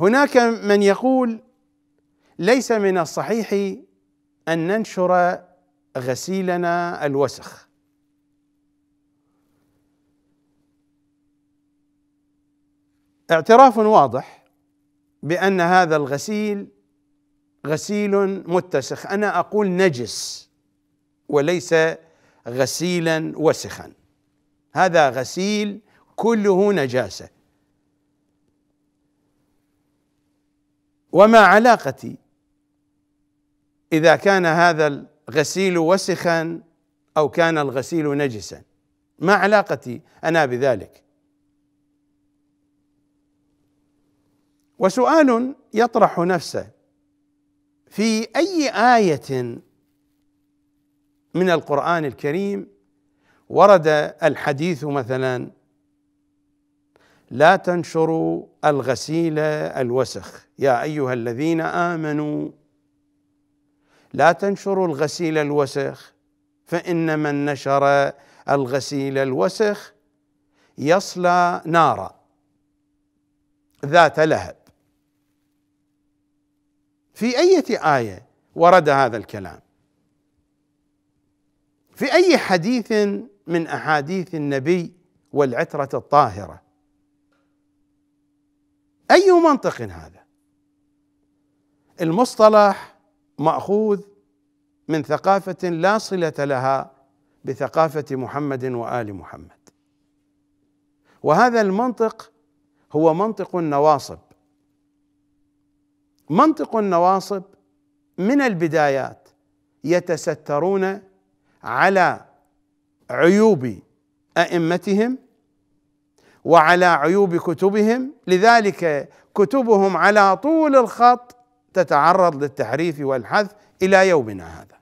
هناك من يقول ليس من الصحيح ان ننشر غسيلنا الوسخ اعتراف واضح بان هذا الغسيل غسيل متسخ انا اقول نجس وليس غسيلا وسخا هذا غسيل كله نجاسه وما علاقتي اذا كان هذا الغسيل وسخا او كان الغسيل نجسا ما علاقتي انا بذلك وسؤال يطرح نفسه في اي ايه من القران الكريم ورد الحديث مثلا لا تنشروا الغسيل الوسخ يا ايها الذين امنوا لا تنشروا الغسيل الوسخ فان من نشر الغسيل الوسخ يصلى نارا ذات لهب في اية آية ورد هذا الكلام في أي حديث من أحاديث النبي والعترة الطاهرة أي منطق هذا؟ المصطلح مأخوذ من ثقافة لا صلة لها بثقافة محمد وآل محمد وهذا المنطق هو منطق النواصب منطق النواصب من البدايات يتسترون على عيوب ائمتهم وعلى عيوب كتبهم لذلك كتبهم على طول الخط تتعرض للتحريف والحذف الى يومنا هذا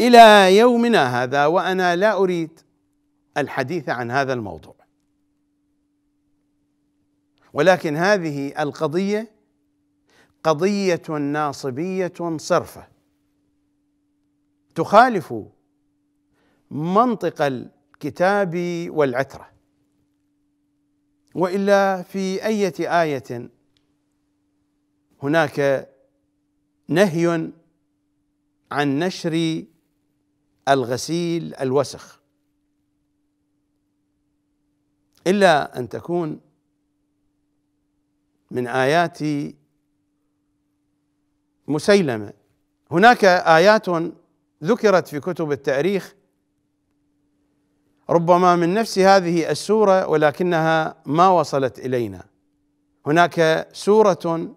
الى يومنا هذا وانا لا اريد الحديث عن هذا الموضوع ولكن هذه القضيه قضيه ناصبيه صرفه تخالف منطق الكتاب والعتره والا في اية آية هناك نهي عن نشر الغسيل الوسخ إلا أن تكون من آيات مسيلمة هناك آيات ذكرت في كتب التاريخ ربما من نفس هذه السوره ولكنها ما وصلت الينا هناك سوره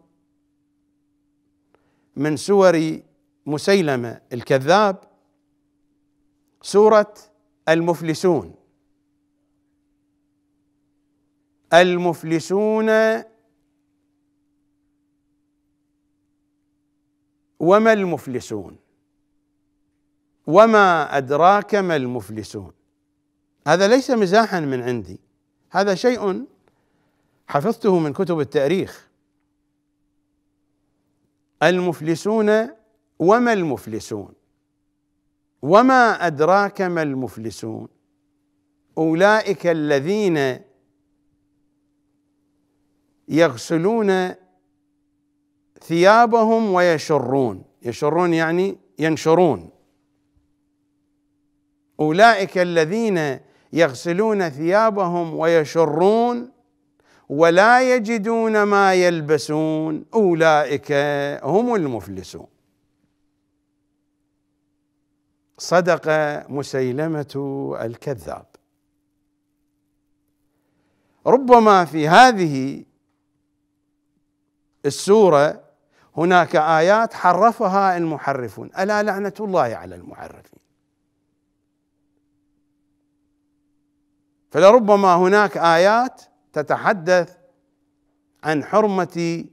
من سور مسيلمه الكذاب سوره المفلسون المفلسون وما المفلسون وما ادراك ما المفلسون هذا ليس مزاحا من عندي هذا شيء حفظته من كتب التاريخ المفلسون وما المفلسون وما ادراك ما المفلسون اولئك الذين يغسلون ثيابهم ويشرون يشرون يعني ينشرون اولئك الذين يغسلون ثيابهم ويشرون ولا يجدون ما يلبسون اولئك هم المفلسون صدق مسيلمه الكذاب ربما في هذه السوره هناك ايات حرفها المحرفون الا لعنه الله على المحرفين فلربما هناك ايات تتحدث عن حرمه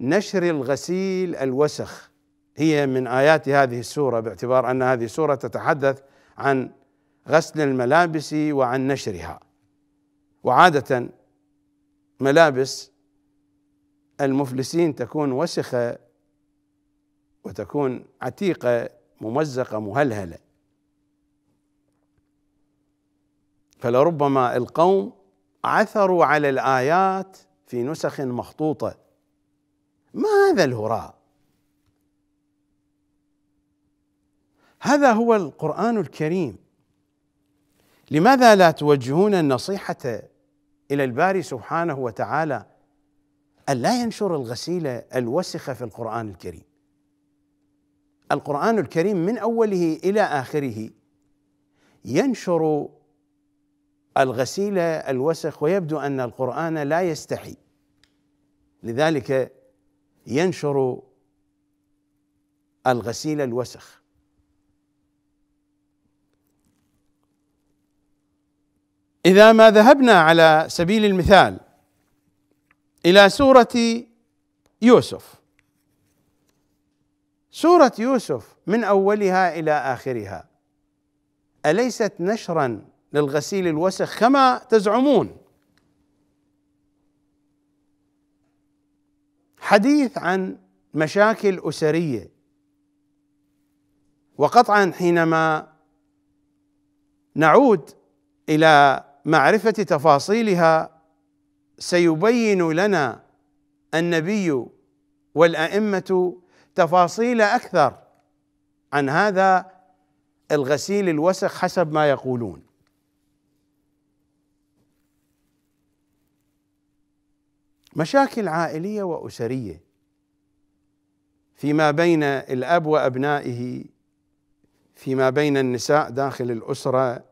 نشر الغسيل الوسخ هي من ايات هذه السوره باعتبار ان هذه السوره تتحدث عن غسل الملابس وعن نشرها وعاده ملابس المفلسين تكون وسخه وتكون عتيقه ممزقه مهلهله فلربما القوم عثروا على الآيات في نسخ مخطوطة ما هذا الهراء هذا هو القرآن الكريم لماذا لا توجهون النصيحة إلى الباري سبحانه وتعالى أن لا ينشر الغسيلة الوسخة في القرآن الكريم القرآن الكريم من أوله إلى آخره ينشر الغسيل الوسخ ويبدو ان القران لا يستحي لذلك ينشر الغسيل الوسخ اذا ما ذهبنا على سبيل المثال الى سوره يوسف سوره يوسف من اولها الى اخرها اليست نشرا للغسيل الوسخ كما تزعمون حديث عن مشاكل اسريه وقطعا حينما نعود الى معرفه تفاصيلها سيبين لنا النبي والائمه تفاصيل اكثر عن هذا الغسيل الوسخ حسب ما يقولون مشاكل عائليه واسريه فيما بين الاب وابنائه فيما بين النساء داخل الاسره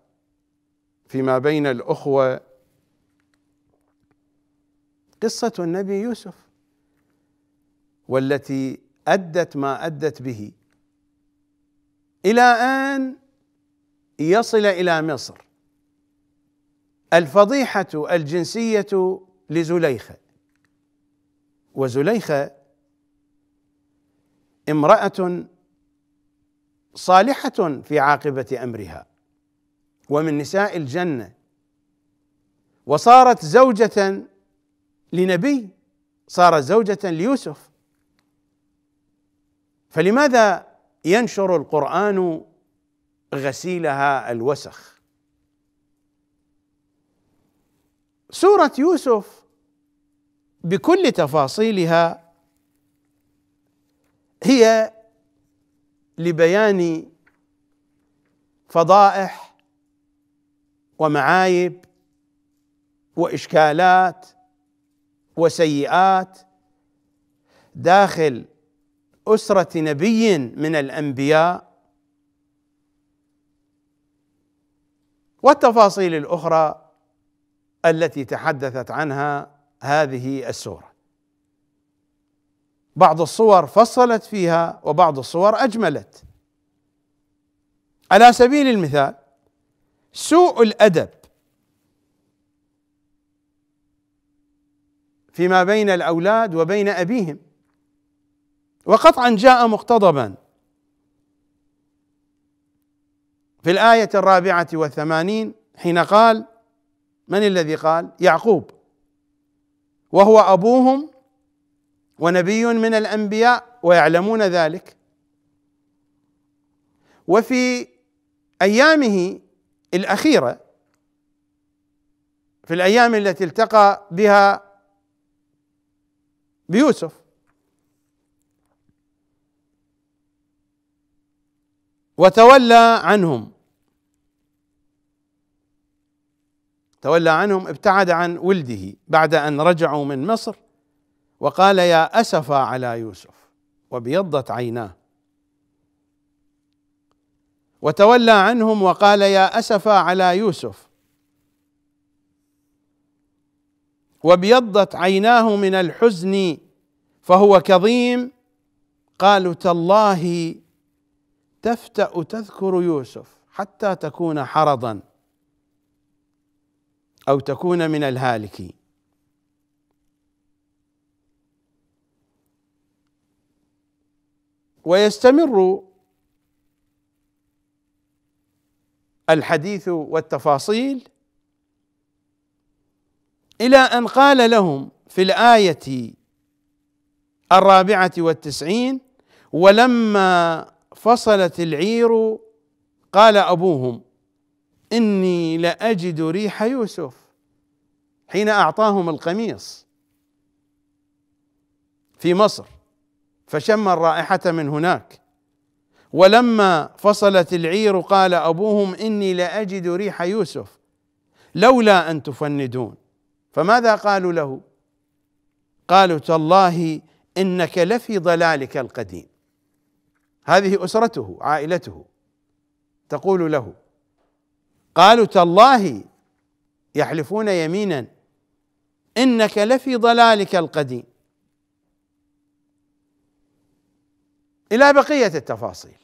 فيما بين الاخوه قصه النبي يوسف والتي ادت ما ادت به الى ان يصل الى مصر الفضيحه الجنسيه لزليخه وزليخة امرأة صالحة في عاقبة أمرها ومن نساء الجنة وصارت زوجة لنبي صارت زوجة ليوسف فلماذا ينشر القرآن غسيلها الوسخ سورة يوسف بكل تفاصيلها هي لبيان فضائح ومعايب واشكالات وسيئات داخل اسره نبي من الانبياء والتفاصيل الاخرى التي تحدثت عنها هذه السوره بعض الصور فصلت فيها وبعض الصور اجملت على سبيل المثال سوء الادب فيما بين الاولاد وبين ابيهم وقطعا جاء مقتضبا في الايه الرابعه والثمانين حين قال من الذي قال يعقوب وهو ابوهم ونبي من الانبياء ويعلمون ذلك وفي ايامه الاخيره في الايام التي التقى بها بيوسف وتولى عنهم تولى عنهم ابتعد عن ولده بعد ان رجعوا من مصر وقال يا اسفا على يوسف وابيضت عيناه وتولى عنهم وقال يا اسفا على يوسف وابيضت عيناه من الحزن فهو كظيم قالوا تالله تفتأ تذكر يوسف حتى تكون حرضا أو تكون من الهالكين ويستمر الحديث والتفاصيل إلى أن قال لهم في الآية الرابعة والتسعين ولما فصلت العير قال أبوهم إني لأجد ريح يوسف حين أعطاهم القميص في مصر فشم الرائحة من هناك ولما فصلت العير قال أبوهم إني لأجد ريح يوسف لولا أن تفندون فماذا قالوا له قالوا تالله إنك لفي ضلالك القديم هذه أسرته عائلته تقول له قالوا تالله يحلفون يمينا انك لفي ضلالك القديم الى بقيه التفاصيل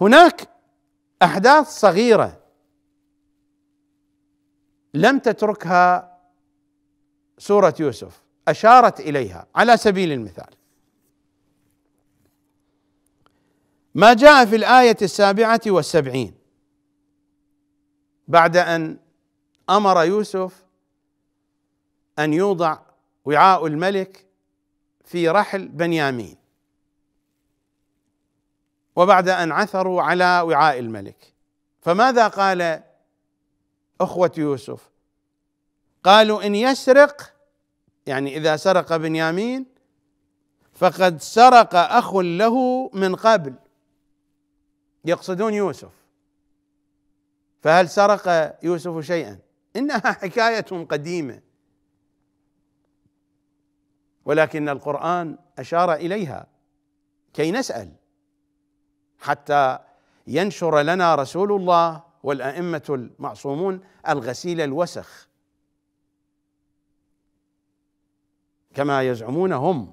هناك احداث صغيره لم تتركها سوره يوسف اشارت اليها على سبيل المثال ما جاء في الآية السابعة والسبعين بعد أن أمر يوسف أن يوضع وعاء الملك في رحل بنيامين وبعد أن عثروا على وعاء الملك فماذا قال أخوة يوسف قالوا إن يسرق يعني إذا سرق بنيامين فقد سرق أخ له من قبل يقصدون يوسف فهل سرق يوسف شيئا انها حكايه قديمه ولكن القران اشار اليها كي نسال حتى ينشر لنا رسول الله والائمه المعصومون الغسيل الوسخ كما يزعمون هم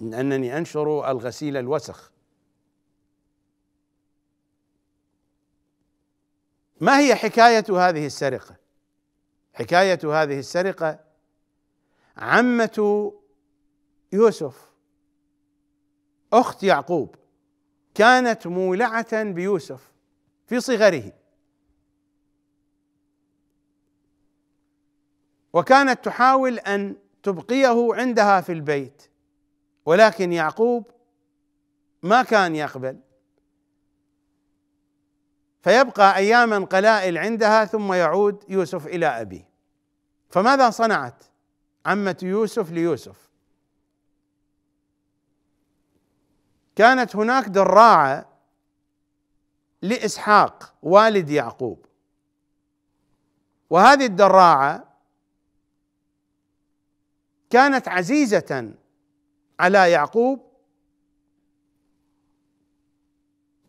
من أنني أنشر الغسيل الوسخ ما هي حكايه هذه السرقه حكايه هذه السرقه عمه يوسف اخت يعقوب كانت مولعه بيوسف في صغره وكانت تحاول ان تبقيه عندها في البيت ولكن يعقوب ما كان يقبل فيبقى اياما قلائل عندها ثم يعود يوسف الى ابيه فماذا صنعت عمه يوسف ليوسف كانت هناك دراعه لاسحاق والد يعقوب وهذه الدراعه كانت عزيزه على يعقوب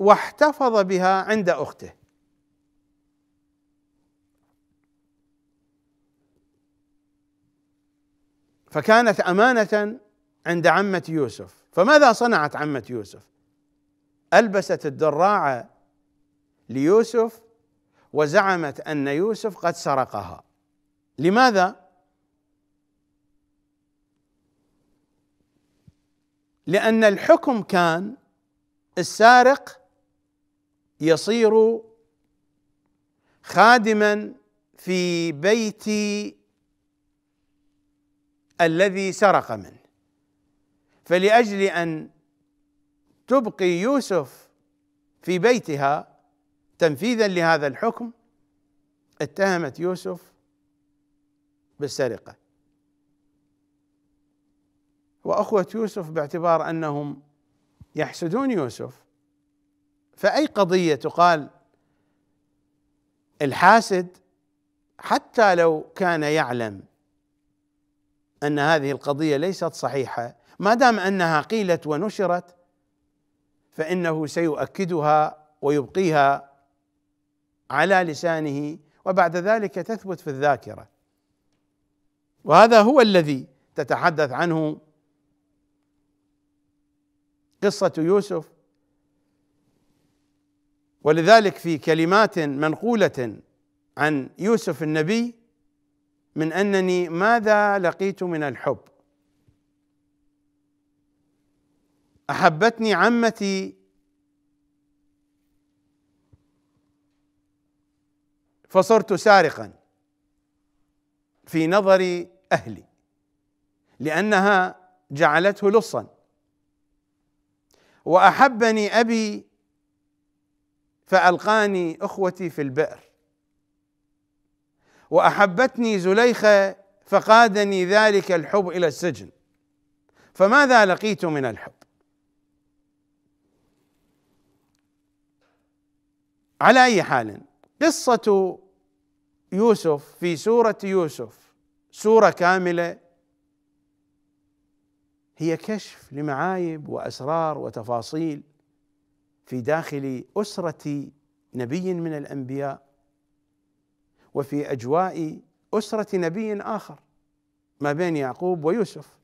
واحتفظ بها عند اخته فكانت امانه عند عمه يوسف فماذا صنعت عمه يوسف البست الدراعه ليوسف وزعمت ان يوسف قد سرقها لماذا لان الحكم كان السارق يصير خادما في بيت الذي سرق منه فلاجل ان تبقي يوسف في بيتها تنفيذا لهذا الحكم اتهمت يوسف بالسرقه واخوه يوسف باعتبار انهم يحسدون يوسف فأي قضية تقال الحاسد حتى لو كان يعلم أن هذه القضية ليست صحيحة ما دام أنها قيلت ونشرت فإنه سيؤكدها ويبقيها على لسانه وبعد ذلك تثبت في الذاكرة وهذا هو الذي تتحدث عنه قصة يوسف ولذلك في كلمات منقولة عن يوسف النبي من انني ماذا لقيت من الحب احبتني عمتي فصرت سارقا في نظر اهلي لانها جعلته لصا واحبني ابي فألقاني أخوتي في البئر وأحبتني زليخة فقادني ذلك الحب إلى السجن فماذا لقيت من الحب على أي حال قصة يوسف في سورة يوسف سورة كاملة هي كشف لمعايب وأسرار وتفاصيل في داخل أسرة نبي من الأنبياء وفي أجواء أسرة نبي آخر ما بين يعقوب ويوسف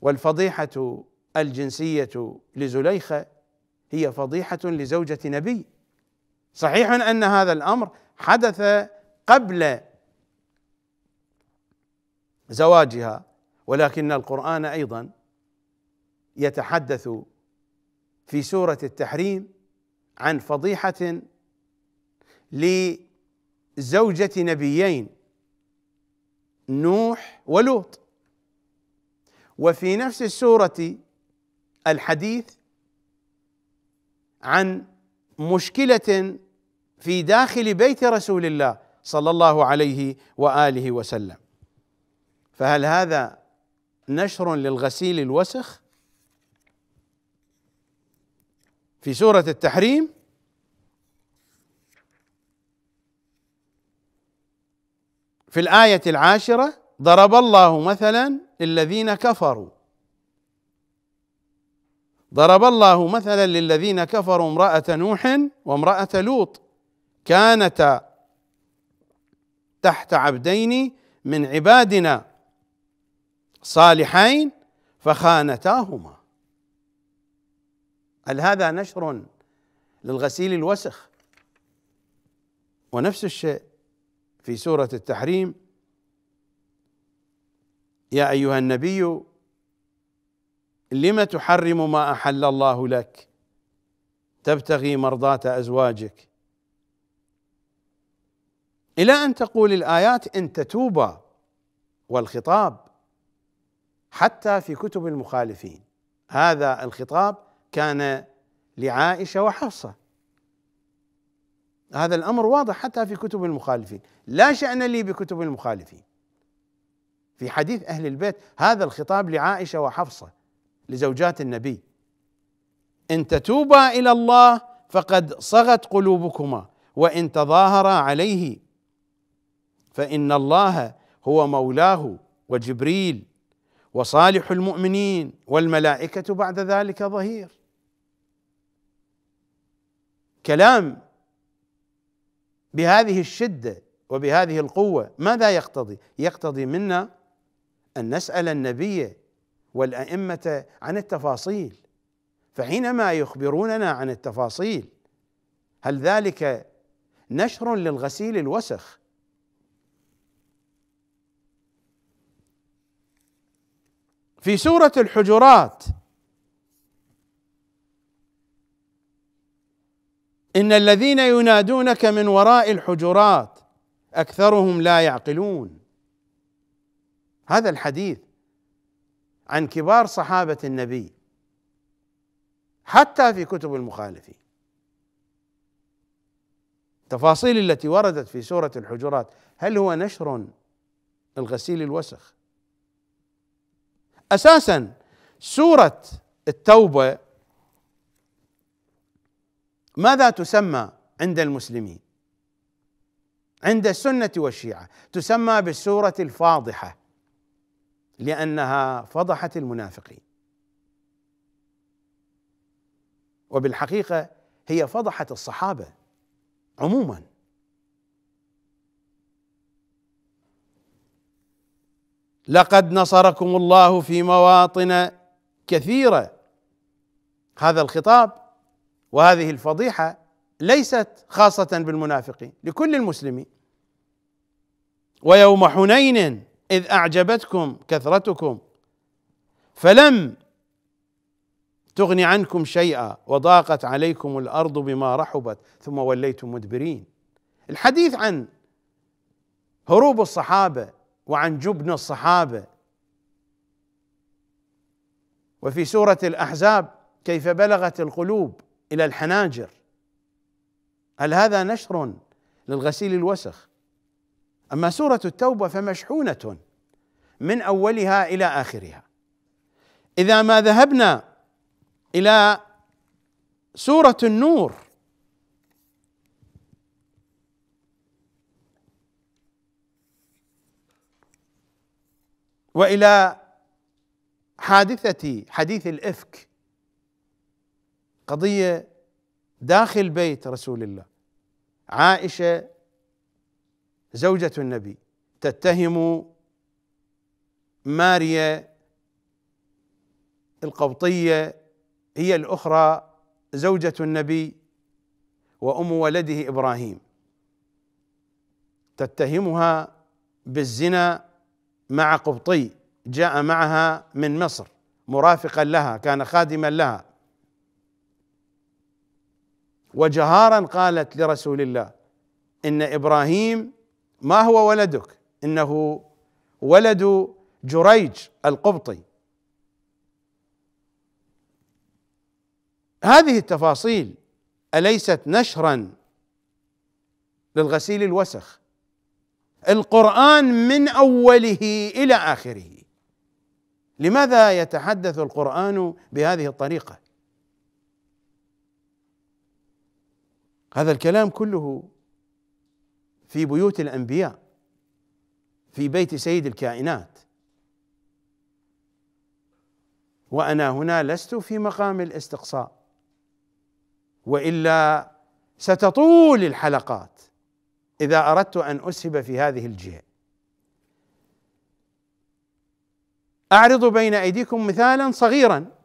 والفضيحة الجنسية لزليخة هي فضيحة لزوجة نبي صحيح أن هذا الأمر حدث قبل زواجها ولكن القرآن أيضا يتحدث في سوره التحريم عن فضيحه لزوجه نبيين نوح ولوط وفي نفس السوره الحديث عن مشكله في داخل بيت رسول الله صلى الله عليه واله وسلم فهل هذا نشر للغسيل الوسخ في سورة التحريم في الآية العاشرة ضرب الله مثلا للذين كفروا ضرب الله مثلا للذين كفروا امرأة نوح وامرأة لوط كانتا تحت عبدين من عبادنا صالحين فخانتاهما هل هذا نشر للغسيل الوسخ ونفس الشيء في سورة التحريم يا أيها النبي لم تحرم ما أحل الله لك تبتغي مرضاة أزواجك إلى أن تقول الآيات إن تتوبا والخطاب حتى في كتب المخالفين هذا الخطاب كان لعائشه وحفصه هذا الامر واضح حتى في كتب المخالفين لا شان لي بكتب المخالفين في حديث اهل البيت هذا الخطاب لعائشه وحفصه لزوجات النبي ان تتوبا الى الله فقد صغت قلوبكما وان تظاهرا عليه فان الله هو مولاه وجبريل وصالح المؤمنين والملائكه بعد ذلك ظهير كلام بهذه الشده وبهذه القوه ماذا يقتضي؟ يقتضي منا ان نسال النبي والائمه عن التفاصيل فحينما يخبروننا عن التفاصيل هل ذلك نشر للغسيل الوسخ في سوره الحجرات ان الذين ينادونك من وراء الحجرات اكثرهم لا يعقلون هذا الحديث عن كبار صحابه النبي حتى في كتب المخالفين التفاصيل التي وردت في سوره الحجرات هل هو نشر الغسيل الوسخ اساسا سوره التوبه ماذا تسمى عند المسلمين عند السنه والشيعه تسمى بالسوره الفاضحه لانها فضحت المنافقين وبالحقيقه هي فضحت الصحابه عموما لقد نصركم الله في مواطن كثيره هذا الخطاب وهذه الفضيحه ليست خاصه بالمنافقين لكل المسلمين ويوم حنين اذ اعجبتكم كثرتكم فلم تغن عنكم شيئا وضاقت عليكم الارض بما رحبت ثم وليتم مدبرين الحديث عن هروب الصحابه وعن جبن الصحابه وفي سوره الاحزاب كيف بلغت القلوب الى الحناجر هل هذا نشر للغسيل الوسخ اما سوره التوبه فمشحونه من اولها الى اخرها اذا ما ذهبنا الى سوره النور والى حادثه حديث الافك قضيه داخل بيت رسول الله عائشه زوجه النبي تتهم ماريا القبطيه هي الاخرى زوجه النبي وام ولده ابراهيم تتهمها بالزنا مع قبطي جاء معها من مصر مرافقا لها كان خادما لها وجهارا قالت لرسول الله ان ابراهيم ما هو ولدك انه ولد جريج القبطي هذه التفاصيل اليست نشرا للغسيل الوسخ القران من اوله الى اخره لماذا يتحدث القران بهذه الطريقه هذا الكلام كله في بيوت الانبياء في بيت سيد الكائنات وانا هنا لست في مقام الاستقصاء والا ستطول الحلقات اذا اردت ان اسهب في هذه الجهه اعرض بين ايديكم مثالا صغيرا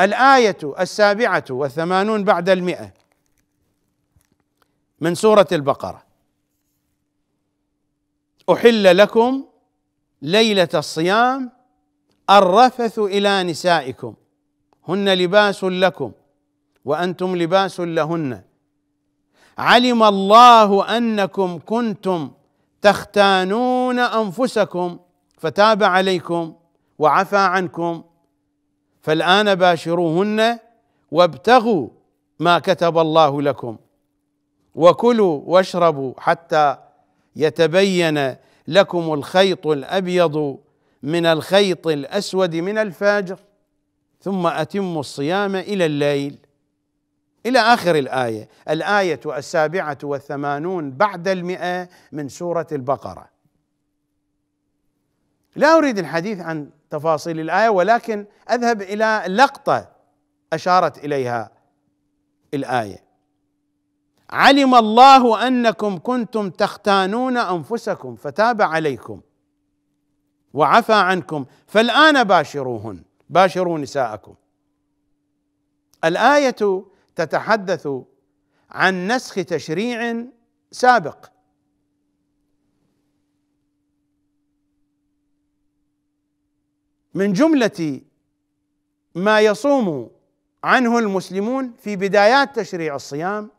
الآية السابعة والثمانون بعد المئة من سورة البقرة أحل لكم ليلة الصيام الرفث إلى نسائكم هن لباس لكم وأنتم لباس لهن علم الله أنكم كنتم تختانون أنفسكم فتاب عليكم وعفى عنكم فالآن باشروهن وابتغوا ما كتب الله لكم وكلوا واشربوا حتى يتبين لكم الخيط الابيض من الخيط الاسود من الفاجر ثم اتموا الصيام الى الليل الى اخر الايه الايه السابعه والثمانون بعد المئه من سوره البقره لا اريد الحديث عن تفاصيل الايه ولكن اذهب الى لقطه اشارت اليها الايه علم الله انكم كنتم تختانون انفسكم فتاب عليكم وعفى عنكم فالان باشروهن باشروا نساءكم الايه تتحدث عن نسخ تشريع سابق من جمله ما يصوم عنه المسلمون في بدايات تشريع الصيام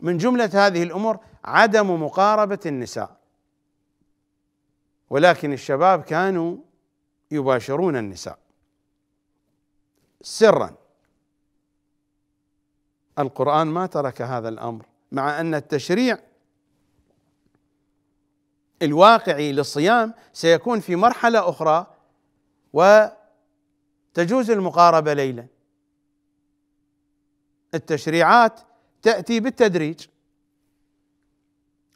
من جمله هذه الامور عدم مقاربه النساء ولكن الشباب كانوا يباشرون النساء سرا القران ما ترك هذا الامر مع ان التشريع الواقعي للصيام سيكون في مرحلة أخرى وتجوز المقاربة ليلا التشريعات تأتي بالتدريج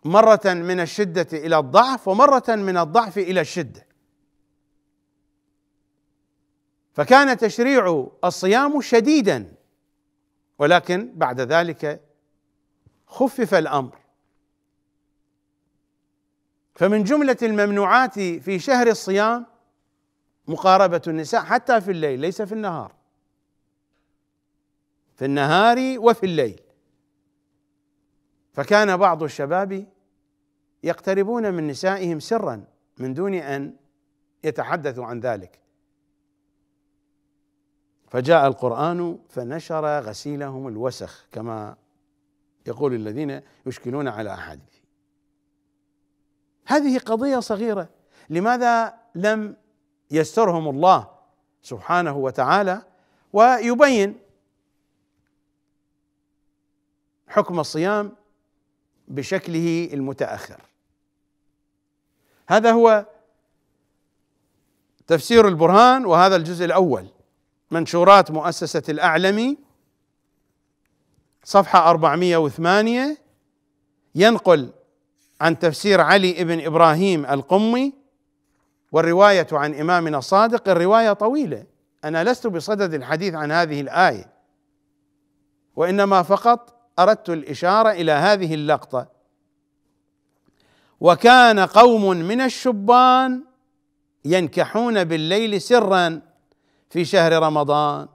مرة من الشدة إلى الضعف ومرة من الضعف إلى الشدة فكان تشريع الصيام شديدا ولكن بعد ذلك خفف الأمر فمن جملة الممنوعات في شهر الصيام مقاربة النساء حتى في الليل ليس في النهار في النهار وفي الليل فكان بعض الشباب يقتربون من نسائهم سرا من دون ان يتحدثوا عن ذلك فجاء القران فنشر غسيلهم الوسخ كما يقول الذين يشكلون على احاديث هذه قضيه صغيره لماذا لم يسترهم الله سبحانه وتعالى ويبين حكم الصيام بشكله المتاخر هذا هو تفسير البرهان وهذا الجزء الاول منشورات مؤسسه الاعلمي صفحه 408 ينقل عن تفسير علي بن ابراهيم القمي والروايه عن امامنا الصادق الروايه طويله انا لست بصدد الحديث عن هذه الايه وانما فقط اردت الاشاره الى هذه اللقطه وكان قوم من الشبان ينكحون بالليل سرا في شهر رمضان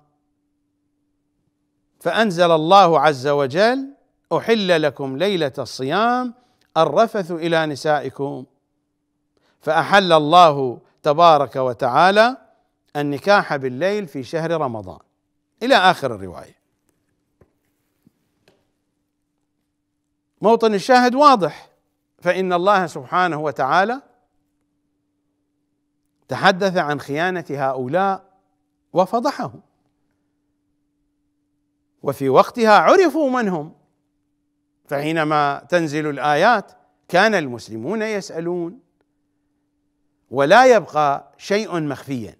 فانزل الله عز وجل احل لكم ليله الصيام الرفث الى نسائكم فاحل الله تبارك وتعالى النكاح بالليل في شهر رمضان الى اخر الروايه موطن الشاهد واضح فان الله سبحانه وتعالى تحدث عن خيانه هؤلاء وفضحهم وفي وقتها عرفوا من هم فحينما تنزل الايات كان المسلمون يسالون ولا يبقى شيء مخفيا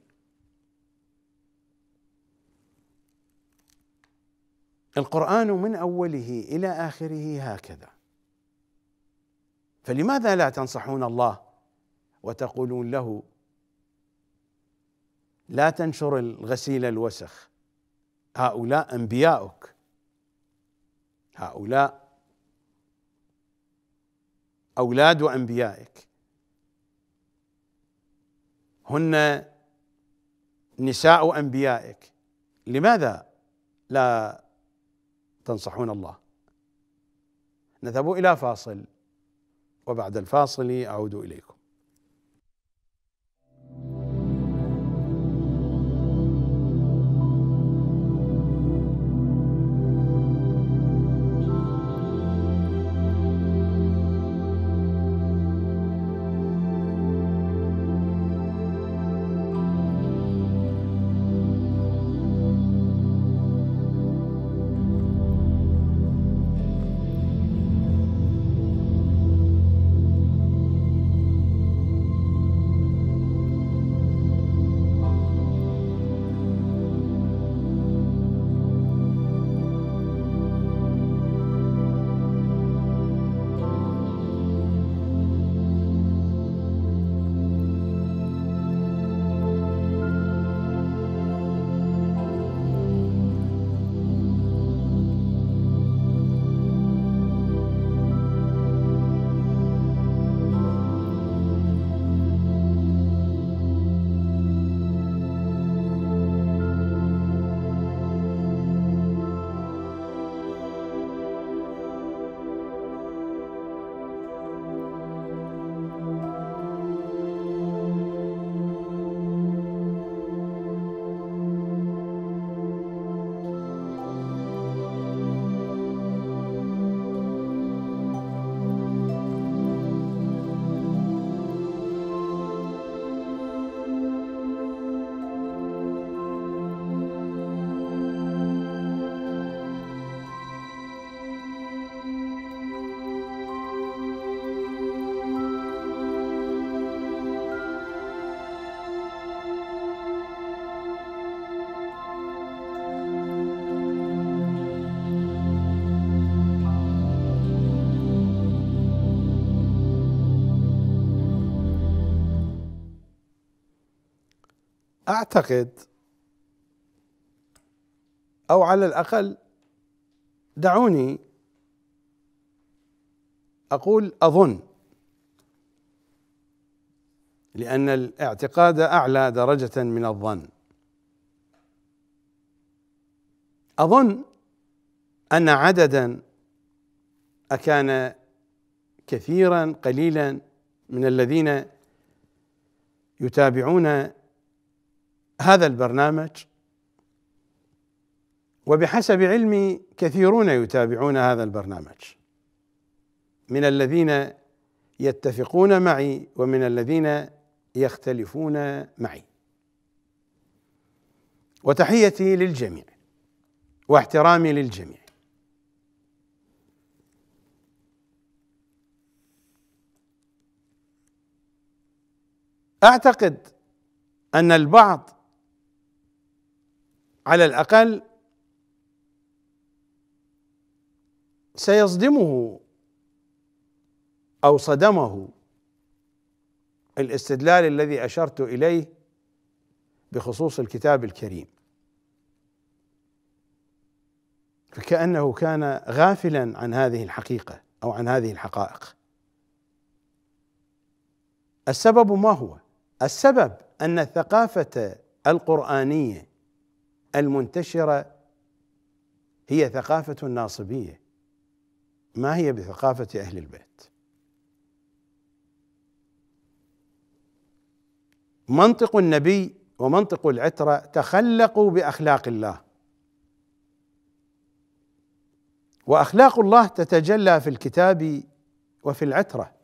القران من اوله الى اخره هكذا فلماذا لا تنصحون الله وتقولون له لا تنشر الغسيل الوسخ هؤلاء انبياؤك هؤلاء أولاد أنبيائك هن نساء أنبيائك لماذا لا تنصحون الله نذهب إلى فاصل وبعد الفاصل أعود إليكم أعتقد أو على الأقل دعوني أقول أظن لأن الاعتقاد أعلى درجة من الظن أظن أن عددا أكان كثيرا قليلا من الذين يتابعون هذا البرنامج وبحسب علمي كثيرون يتابعون هذا البرنامج من الذين يتفقون معي ومن الذين يختلفون معي وتحيتي للجميع واحترامي للجميع اعتقد ان البعض على الاقل سيصدمه او صدمه الاستدلال الذي اشرت اليه بخصوص الكتاب الكريم فكانه كان غافلا عن هذه الحقيقه او عن هذه الحقائق السبب ما هو السبب ان الثقافه القرانيه المنتشره هي ثقافه الناصبيه ما هي بثقافه اهل البيت منطق النبي ومنطق العتره تخلقوا باخلاق الله واخلاق الله تتجلى في الكتاب وفي العتره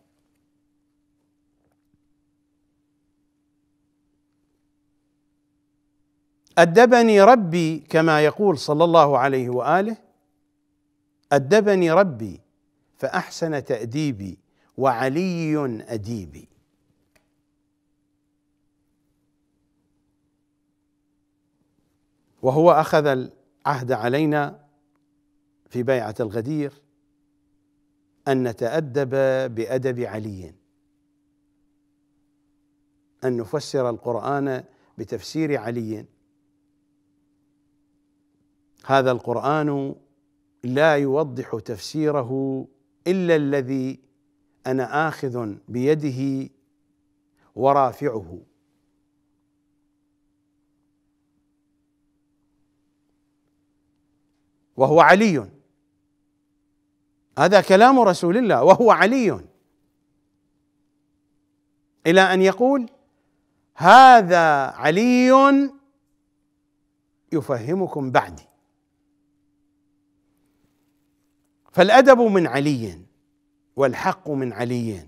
أدبني ربي كما يقول صلى الله عليه وآله أدبني ربي فأحسن تأديبي وعلي أديبي وهو أخذ العهد علينا في بيعة الغدير أن نتأدب بأدب علي أن نفسر القرآن بتفسير علي هذا القران لا يوضح تفسيره الا الذي انا اخذ بيده ورافعه وهو علي هذا كلام رسول الله وهو علي الى ان يقول هذا علي يفهمكم بعدي فالادب من علي والحق من علي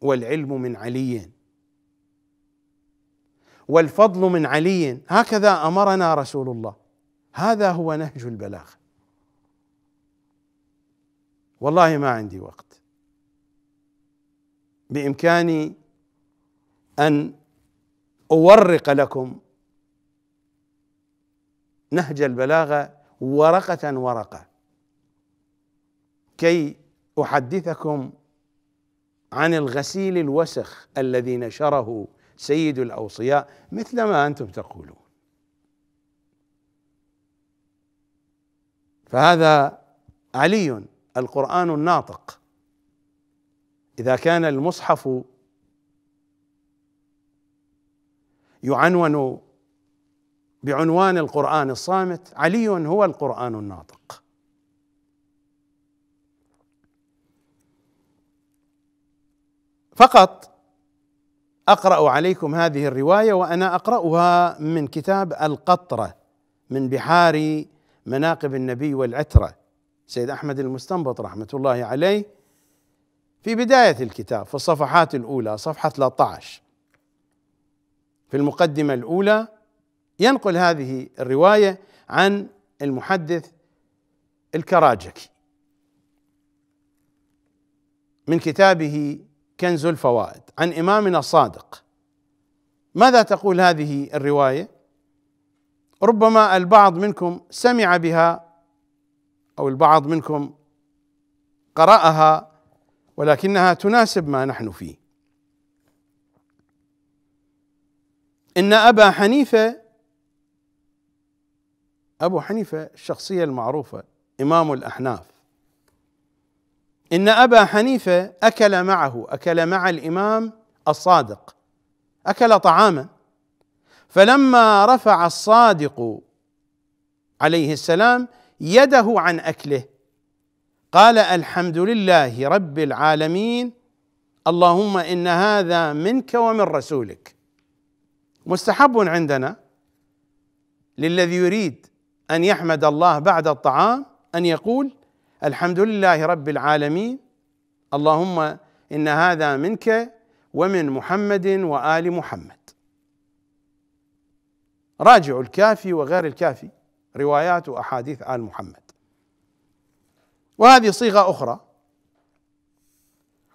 والعلم من علي والفضل من علي هكذا امرنا رسول الله هذا هو نهج البلاغه والله ما عندي وقت بامكاني ان اورق لكم نهج البلاغه ورقه ورقه كي احدثكم عن الغسيل الوسخ الذي نشره سيد الاوصياء مثل ما انتم تقولون فهذا علي القران الناطق اذا كان المصحف يعنون بعنوان القران الصامت علي هو القران الناطق فقط اقرا عليكم هذه الروايه وانا اقراها من كتاب القطره من بحار مناقب النبي والعتره سيد احمد المستنبط رحمه الله عليه في بدايه الكتاب في الصفحات الاولى صفحه 13 في المقدمه الاولى ينقل هذه الروايه عن المحدث الكراجكي من كتابه كنز الفوائد عن إمامنا الصادق ماذا تقول هذه الرواية؟ ربما البعض منكم سمع بها أو البعض منكم قرأها ولكنها تناسب ما نحن فيه ان ابا حنيفه ابو حنيفه الشخصيه المعروفه امام الاحناف ان ابا حنيفه اكل معه اكل مع الامام الصادق اكل طعاما فلما رفع الصادق عليه السلام يده عن اكله قال الحمد لله رب العالمين اللهم ان هذا منك ومن رسولك مستحب عندنا للذي يريد ان يحمد الله بعد الطعام ان يقول الحمد لله رب العالمين اللهم ان هذا منك ومن محمد وال محمد راجعوا الكافي وغير الكافي روايات واحاديث ال محمد وهذه صيغه اخرى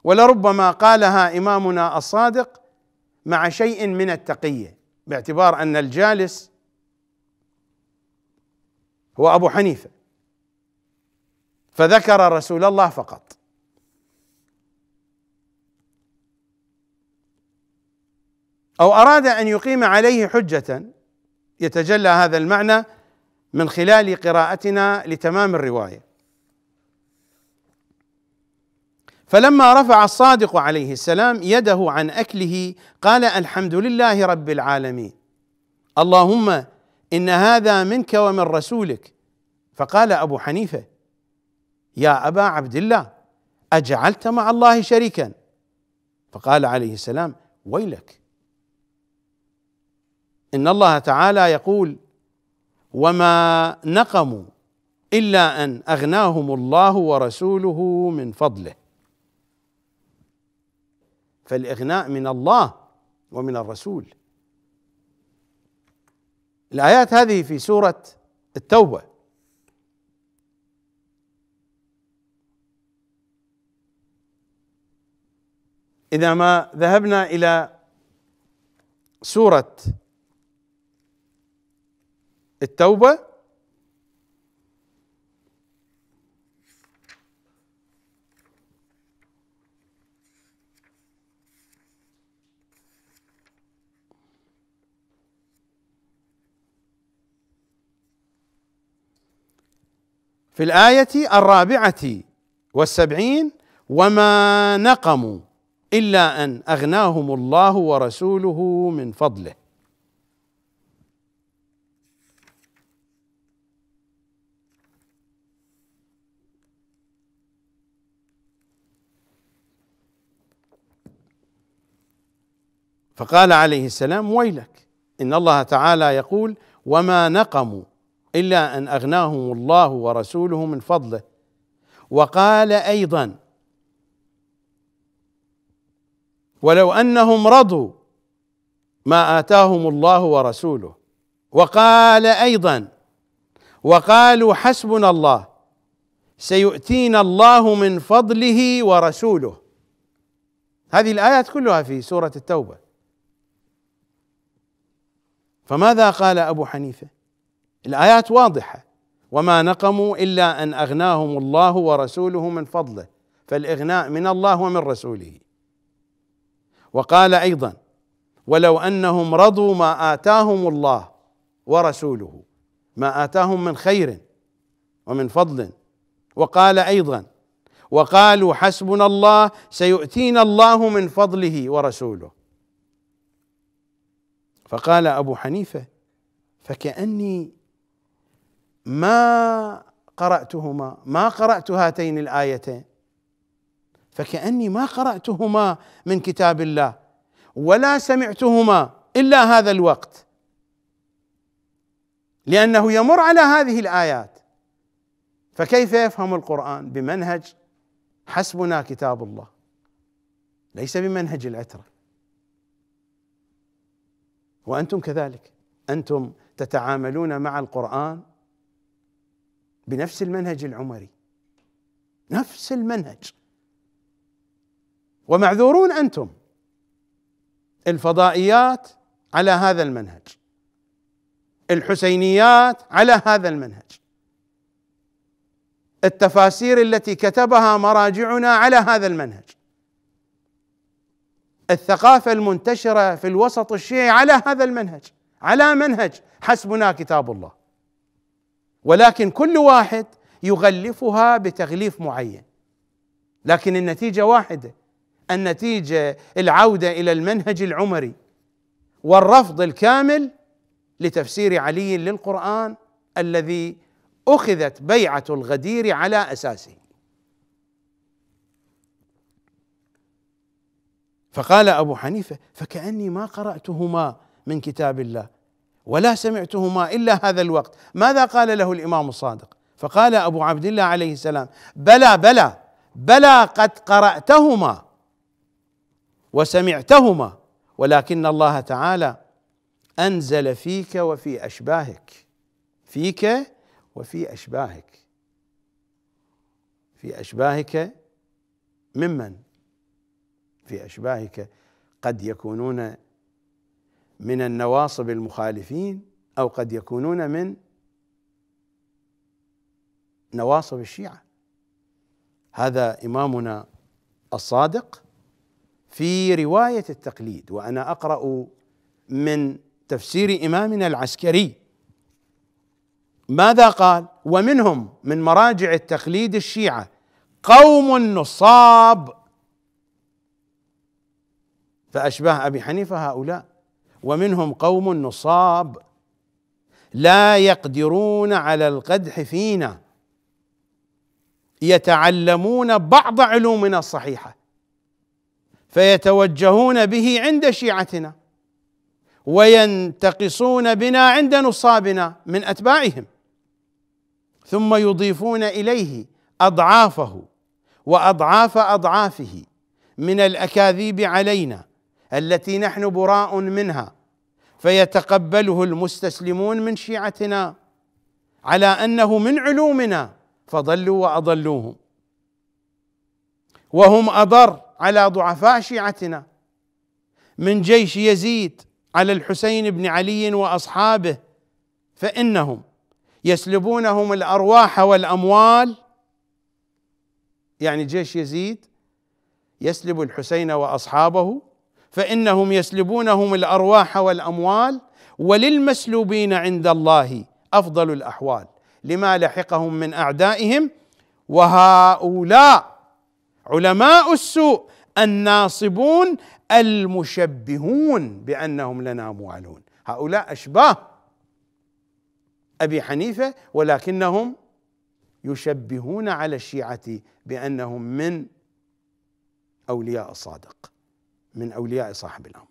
ولربما قالها امامنا الصادق مع شيء من التقيه باعتبار ان الجالس هو ابو حنيفه فذكر رسول الله فقط او اراد ان يقيم عليه حجه يتجلى هذا المعنى من خلال قراءتنا لتمام الروايه فلما رفع الصادق عليه السلام يده عن اكله قال الحمد لله رب العالمين اللهم ان هذا منك ومن رسولك فقال ابو حنيفه يا ابا عبد الله اجعلت مع الله شريكا فقال عليه السلام ويلك ان الله تعالى يقول وما نقموا الا ان اغناهم الله ورسوله من فضله فالاغناء من الله ومن الرسول الايات هذه في سوره التوبه إذا ما ذهبنا إلى سورة التوبة في الآية الرابعة والسبعين وما نقموا الا ان اغناهم الله ورسوله من فضله فقال عليه السلام ويلك ان الله تعالى يقول وما نقموا الا ان اغناهم الله ورسوله من فضله وقال ايضا ولو انهم رضوا ما اتاهم الله ورسوله وقال ايضا وقالوا حسبنا الله سيؤتينا الله من فضله ورسوله هذه الايات كلها في سوره التوبه فماذا قال ابو حنيفه الايات واضحه وما نقموا الا ان اغناهم الله ورسوله من فضله فالاغناء من الله ومن رسوله وقال ايضا ولو انهم رضوا ما اتاهم الله ورسوله ما اتاهم من خير ومن فضل وقال ايضا وقالوا حسبنا الله سيؤتينا الله من فضله ورسوله فقال ابو حنيفه فكاني ما قراتهما ما قرات هاتين الايتين فكأني ما قرأتهما من كتاب الله ولا سمعتهما إلا هذا الوقت لأنه يمر على هذه الآيات فكيف يفهم القرآن بمنهج حسبنا كتاب الله ليس بمنهج العترة وأنتم كذلك أنتم تتعاملون مع القرآن بنفس المنهج العمري نفس المنهج ومعذورون انتم الفضائيات على هذا المنهج الحسينيات على هذا المنهج التفاسير التي كتبها مراجعنا على هذا المنهج الثقافة المنتشرة في الوسط الشيعي على هذا المنهج على منهج حسبنا كتاب الله ولكن كل واحد يغلفها بتغليف معين لكن النتيجة واحدة النتيجه العوده الى المنهج العمري والرفض الكامل لتفسير علي للقران الذي اخذت بيعه الغدير على اساسه فقال ابو حنيفه فكاني ما قراتهما من كتاب الله ولا سمعتهما الا هذا الوقت ماذا قال له الامام الصادق فقال ابو عبد الله عليه السلام بلى بلى بلى قد قراتهما وسمعتهما ولكن الله تعالى انزل فيك وفي اشباهك فيك وفي اشباهك في اشباهك ممن في اشباهك قد يكونون من النواصب المخالفين او قد يكونون من نواصب الشيعه هذا امامنا الصادق في روايه التقليد وانا اقرا من تفسير امامنا العسكري ماذا قال ومنهم من مراجع التقليد الشيعه قوم نصاب فاشباه ابي حنيفه هؤلاء ومنهم قوم نصاب لا يقدرون على القدح فينا يتعلمون بعض علومنا الصحيحه فيتوجهون به عند شيعتنا وينتقصون بنا عند نصابنا من اتباعهم ثم يضيفون اليه اضعافه واضعاف اضعافه من الاكاذيب علينا التي نحن براء منها فيتقبله المستسلمون من شيعتنا على انه من علومنا فضلوا واضلوهم وهم اضر على ضعفاء شيعتنا من جيش يزيد على الحسين بن علي واصحابه فانهم يسلبونهم الارواح والاموال يعني جيش يزيد يسلب الحسين واصحابه فانهم يسلبونهم الارواح والاموال وللمسلوبين عند الله افضل الاحوال لما لحقهم من اعدائهم وهؤلاء علماء السوء الناصبون المشبهون بانهم لنا موالون هؤلاء اشباه ابي حنيفه ولكنهم يشبهون على الشيعه بانهم من اولياء الصادق من اولياء صاحب الامر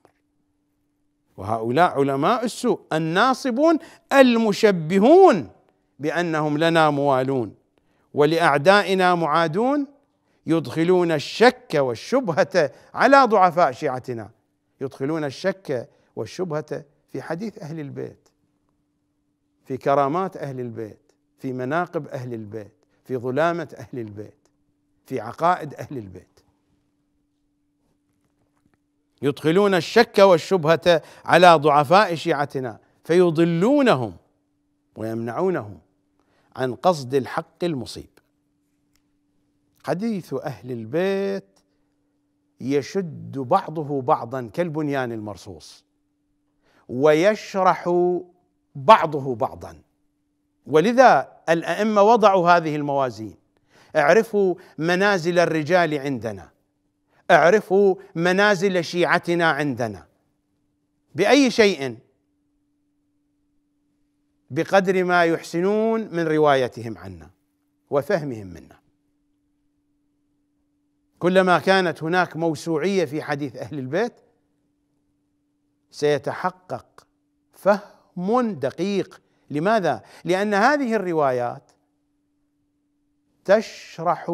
وهؤلاء علماء السوء الناصبون المشبهون بانهم لنا موالون ولاعدائنا معادون يدخلون الشك والشبهة على ضعفاء شيعتنا يدخلون الشك والشبهة في حديث أهل البيت في كرامات أهل البيت في مناقب أهل البيت في ظلامة أهل البيت في عقائد أهل البيت يدخلون الشك والشبهة على ضعفاء شيعتنا فيضلونهم ويمنعونهم عن قصد الحق المصيب حديث أهل البيت يشد بعضه بعضا كالبنيان المرصوص ويشرح بعضه بعضا ولذا الأئمة وضعوا هذه الموازين اعرفوا منازل الرجال عندنا اعرفوا منازل شيعتنا عندنا بأي شيء بقدر ما يحسنون من روايتهم عنا وفهمهم منا كلما كانت هناك موسوعيه في حديث اهل البيت سيتحقق فهم دقيق لماذا لان هذه الروايات تشرح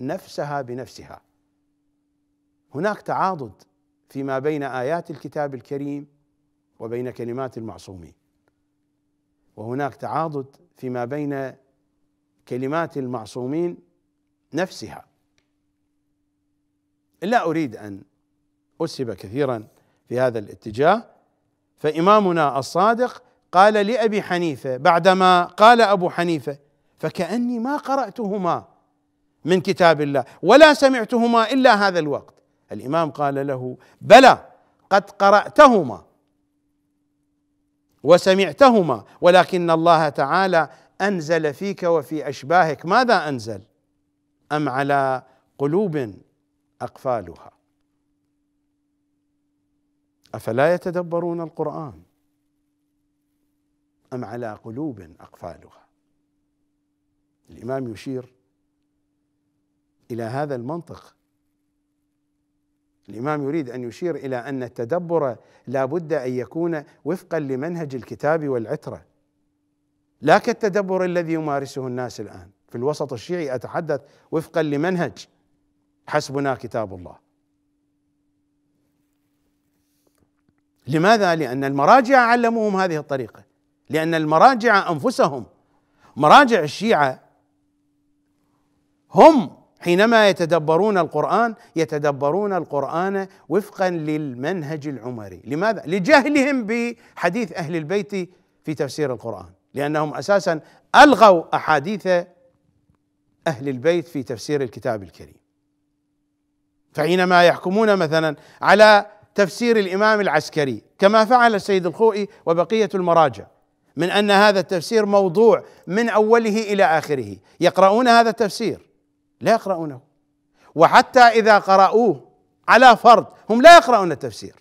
نفسها بنفسها هناك تعاضد فيما بين ايات الكتاب الكريم وبين كلمات المعصومين وهناك تعاضد فيما بين كلمات المعصومين نفسها لا اريد ان اسب كثيرا في هذا الاتجاه فامامنا الصادق قال لابي حنيفه بعدما قال ابو حنيفه فكاني ما قراتهما من كتاب الله ولا سمعتهما الا هذا الوقت الامام قال له بلى قد قراتهما وسمعتهما ولكن الله تعالى انزل فيك وفي اشباهك ماذا انزل ام على قلوب اقفالها افلا يتدبرون القران ام على قلوب اقفالها الامام يشير الى هذا المنطق الامام يريد ان يشير الى ان التدبر لا بد ان يكون وفقا لمنهج الكتاب والعتره لا كالتدبر الذي يمارسه الناس الان في الوسط الشيعي اتحدث وفقا لمنهج حسبنا كتاب الله لماذا؟ لأن المراجع علموهم هذه الطريقة لأن المراجع أنفسهم مراجع الشيعة هم حينما يتدبرون القرآن يتدبرون القرآن وفقا للمنهج العمري لماذا؟ لجهلهم بحديث أهل البيت في تفسير القرآن لأنهم أساسا ألغوا أحاديث أهل البيت في تفسير الكتاب الكريم فحينما يحكمون مثلا على تفسير الامام العسكري كما فعل السيد الخوئي وبقيه المراجع من ان هذا التفسير موضوع من اوله الى اخره يقرؤون هذا التفسير لا يقرؤونه وحتى اذا قرأوه على فرض هم لا يقرؤون التفسير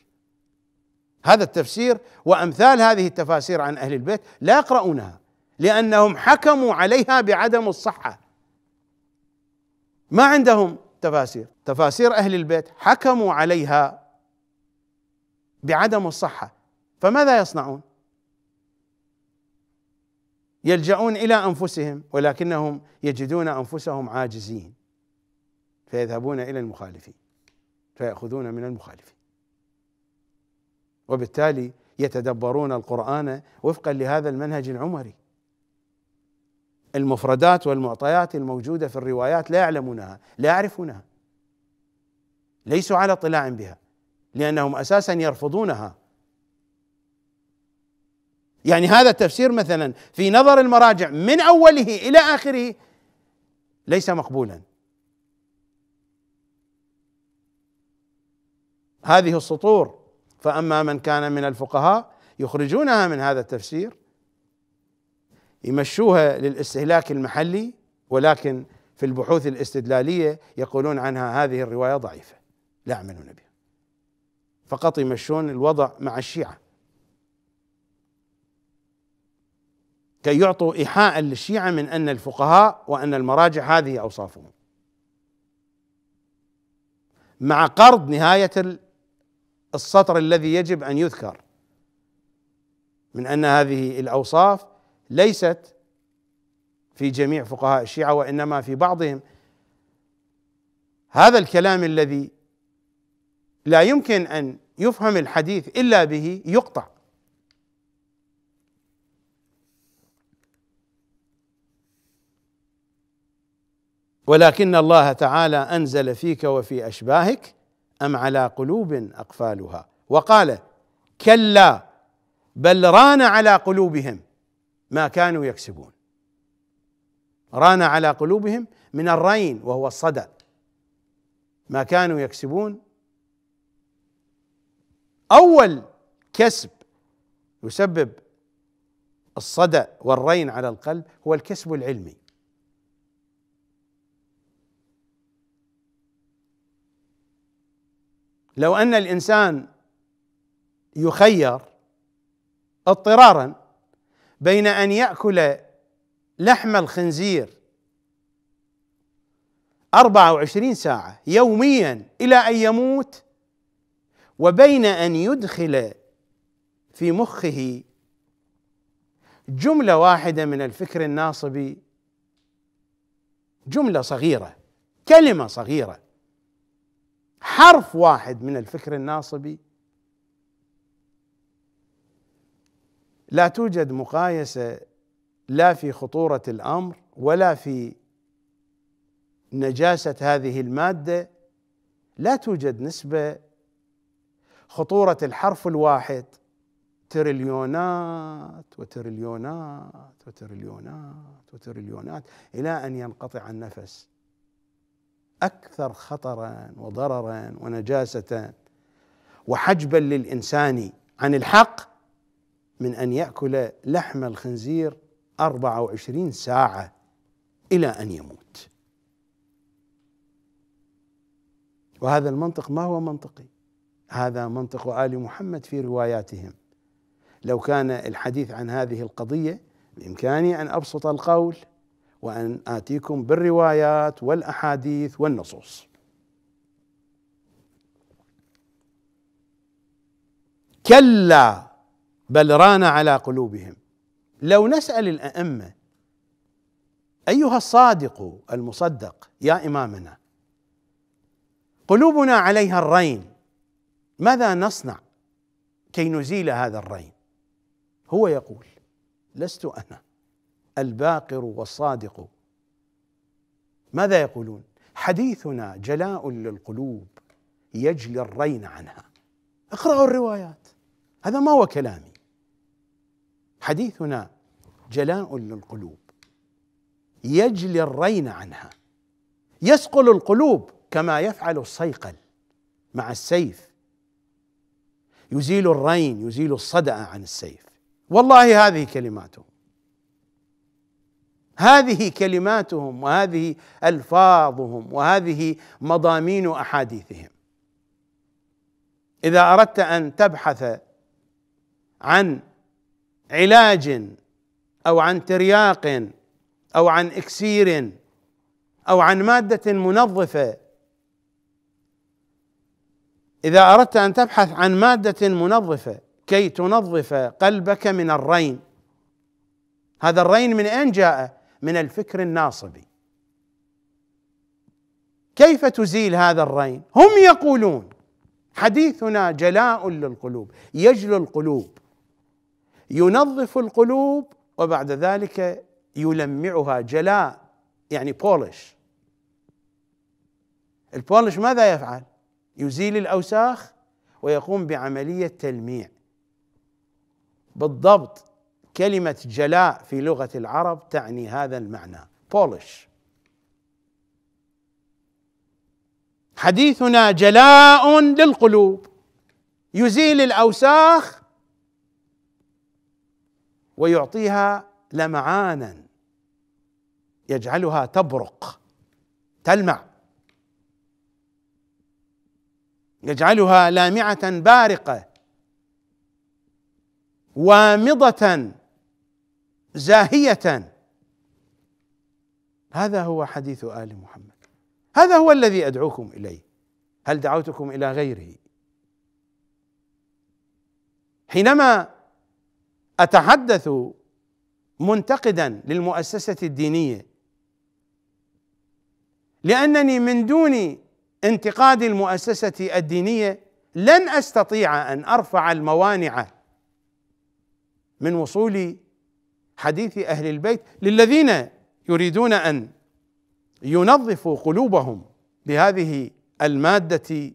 هذا التفسير وامثال هذه التفاسير عن اهل البيت لا يقرؤونها لانهم حكموا عليها بعدم الصحه ما عندهم التفاسير تفاسير أهل البيت حكموا عليها بعدم الصحة فماذا يصنعون يلجؤون إلى أنفسهم ولكنهم يجدون أنفسهم عاجزين فيذهبون إلى المخالفين فيأخذون من المخالفين وبالتالي يتدبرون القرآن وفقا لهذا المنهج العمري المفردات والمعطيات الموجوده في الروايات لا يعلمونها لا يعرفونها ليسوا على اطلاع بها لانهم اساسا يرفضونها يعني هذا التفسير مثلا في نظر المراجع من اوله الى اخره ليس مقبولا هذه السطور فاما من كان من الفقهاء يخرجونها من هذا التفسير يمشوها للاستهلاك المحلي ولكن في البحوث الاستدلاليه يقولون عنها هذه الروايه ضعيفه لا يعملون بها فقط يمشون الوضع مع الشيعه كي يعطوا ايحاء للشيعه من ان الفقهاء وان المراجع هذه اوصافهم مع قرض نهايه السطر الذي يجب ان يذكر من ان هذه الاوصاف ليست في جميع فقهاء الشيعه وانما في بعضهم هذا الكلام الذي لا يمكن ان يفهم الحديث الا به يقطع ولكن الله تعالى انزل فيك وفي اشباهك ام على قلوب اقفالها وقال كلا بل ران على قلوبهم ما كانوا يكسبون ران على قلوبهم من الرين وهو الصدى ما كانوا يكسبون اول كسب يسبب الصدى والرين على القلب هو الكسب العلمي لو ان الانسان يخير اضطرارا بين ان ياكل لحم الخنزير 24 ساعه يوميا الى ان يموت وبين ان يدخل في مخه جمله واحده من الفكر الناصبي جمله صغيره كلمه صغيره حرف واحد من الفكر الناصبي لا توجد مقايسه لا في خطوره الامر ولا في نجاسه هذه الماده لا توجد نسبه خطوره الحرف الواحد تريليونات وتريليونات وتريليونات وتريليونات الى ان ينقطع النفس اكثر خطرا وضررا ونجاسه وحجبا للانسان عن الحق من أن يأكل لحم الخنزير 24 ساعة إلى أن يموت وهذا المنطق ما هو منطقي هذا منطق آل محمد في رواياتهم لو كان الحديث عن هذه القضية بإمكاني أن أبسط القول وأن آتيكم بالروايات والأحاديث والنصوص كلا بل ران على قلوبهم لو نسال الائمه ايها الصادق المصدق يا امامنا قلوبنا عليها الرين ماذا نصنع كي نزيل هذا الرين هو يقول لست انا الباقر والصادق ماذا يقولون حديثنا جلاء للقلوب يجلي الرين عنها اقرأوا الروايات هذا ما هو كلامي حديثنا جلاء للقلوب يجلي الرين عنها يسقل القلوب كما يفعل الصيقل مع السيف يزيل الرين يزيل الصدأ عن السيف والله هذه كلماتهم هذه كلماتهم وهذه الفاظهم وهذه مضامين احاديثهم اذا اردت ان تبحث عن علاج او عن ترياق او عن اكسير او عن ماده منظفه اذا اردت ان تبحث عن ماده منظفه كي تنظف قلبك من الرين هذا الرين من اين جاء من الفكر الناصبي كيف تزيل هذا الرين هم يقولون حديثنا جلاء للقلوب يجلو القلوب ينظف القلوب وبعد ذلك يلمعها جلاء يعني بولش البولش ماذا يفعل؟ يزيل الاوساخ ويقوم بعمليه تلميع بالضبط كلمه جلاء في لغه العرب تعني هذا المعنى بولش حديثنا جلاء للقلوب يزيل الاوساخ ويعطيها لمعانا يجعلها تبرق تلمع يجعلها لامعه بارقه وامضه زاهيه هذا هو حديث ال محمد هذا هو الذي ادعوكم اليه هل دعوتكم الى غيره حينما اتحدث منتقدا للمؤسسه الدينيه لانني من دون انتقاد المؤسسه الدينيه لن استطيع ان ارفع الموانع من وصول حديث اهل البيت للذين يريدون ان ينظفوا قلوبهم بهذه الماده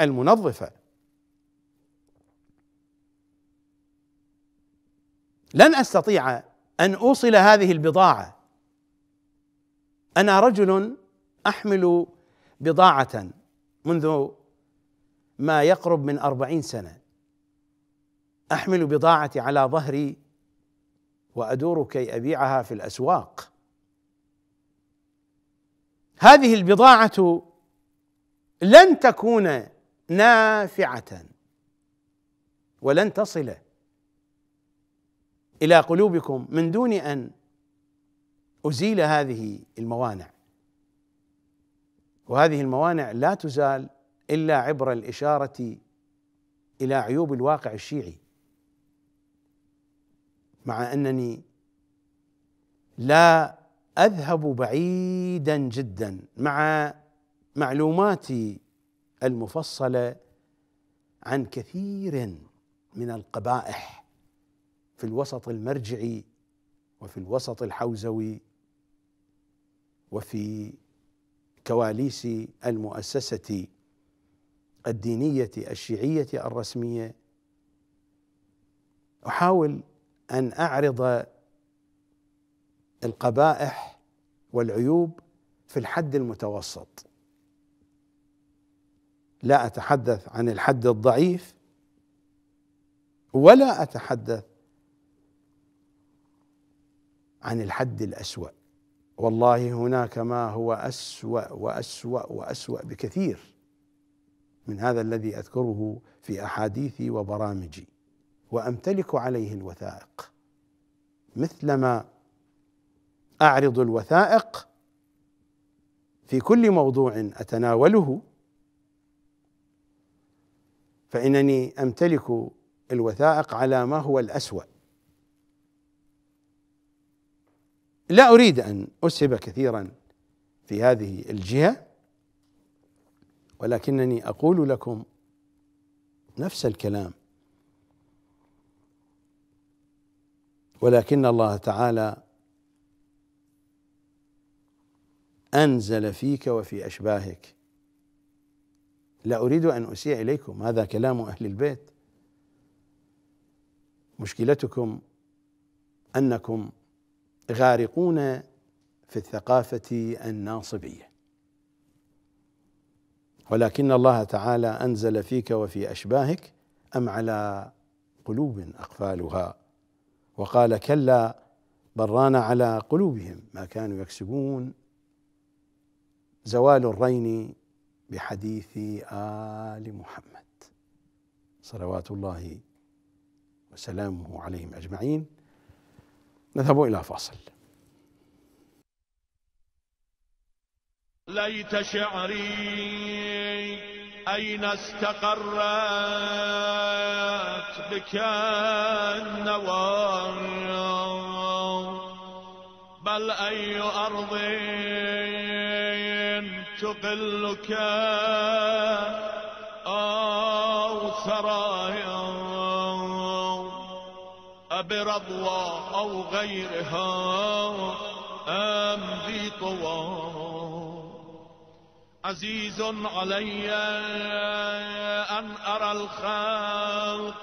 المنظفه لن استطيع ان اوصل هذه البضاعه انا رجل احمل بضاعه منذ ما يقرب من أربعين سنة أحمل بضاعتي على ظهري وأدور كي أبيعها في الأسواق هذه البضاعة لن تكون نافعة ولن تصل الى قلوبكم من دون ان ازيل هذه الموانع وهذه الموانع لا تزال الا عبر الاشاره الى عيوب الواقع الشيعي مع انني لا اذهب بعيدا جدا مع معلوماتي المفصله عن كثير من القبائح في الوسط المرجعي وفي الوسط الحوزوي وفي كواليس المؤسسه الدينيه الشيعيه الرسميه احاول ان اعرض القبائح والعيوب في الحد المتوسط لا اتحدث عن الحد الضعيف ولا اتحدث عن الحد الأسوأ والله هناك ما هو أسوأ وأسوأ وأسوأ بكثير من هذا الذي أذكره في أحاديثي وبرامجي وأمتلك عليه الوثائق مثلما أعرض الوثائق في كل موضوع أتناوله فإنني أمتلك الوثائق على ما هو الأسوأ لا اريد ان اسهب كثيرا في هذه الجهه ولكنني اقول لكم نفس الكلام ولكن الله تعالى انزل فيك وفي اشباهك لا اريد ان اسيء اليكم هذا كلام اهل البيت مشكلتكم انكم غارقون في الثقافة الناصبية ولكن الله تعالى أنزل فيك وفي أشباهك أم على قلوب أقفالها وقال كلا بل ران على قلوبهم ما كانوا يكسبون زوال الرين بحديث آل محمد صلوات الله وسلامه عليهم أجمعين نذهب إلى فاصل ليت شعري أين استقرت بك النوايا بل أي أرض تقلك برضوى أو غيرها أم ذي طوى عزيز علي أن أرى الخلق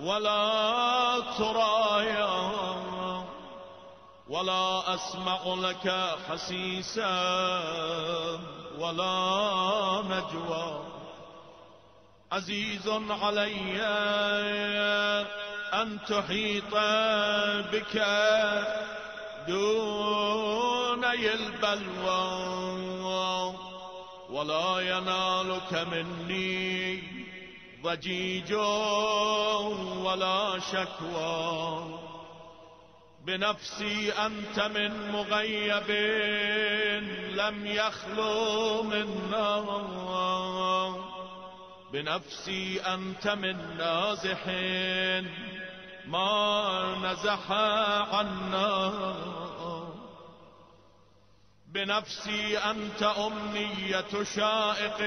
ولا ترايا ولا أسمع لك حسيسا ولا نجوى عزيز علي أن تحيط بك دون البلوى ولا ينالك مني ضجيج ولا شكوى بنفسي أنت من مغيب لم يخلو منا بنفسي أنت من نازح ما نزح عنا بنفسي أنت أمنية شائق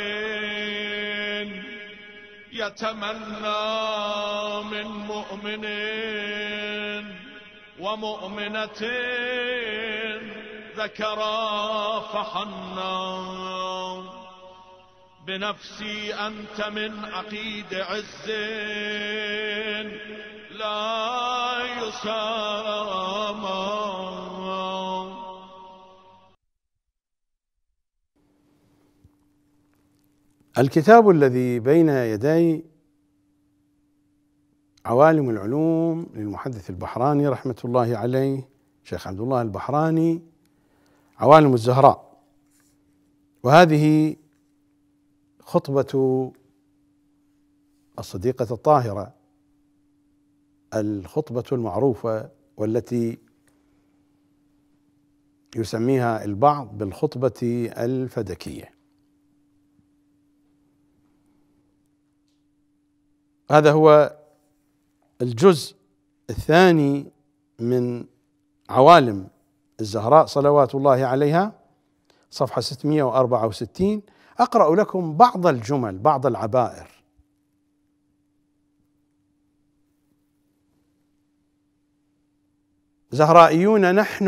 يتمنى من مؤمن ومؤمنة ذكرى فحنا بنفسي أنت من عقيد عز لا يسامى الكتاب الذي بين يدي عوالم العلوم للمحدث البحراني رحمة الله عليه شيخ عبد الله البحراني عوالم الزهراء وهذه خطبة الصديقة الطاهرة الخطبة المعروفة والتي يسميها البعض بالخطبة الفدكية. هذا هو الجزء الثاني من عوالم الزهراء صلوات الله عليها صفحة 664 أقرأ لكم بعض الجمل بعض العبائر زهرائيون نحن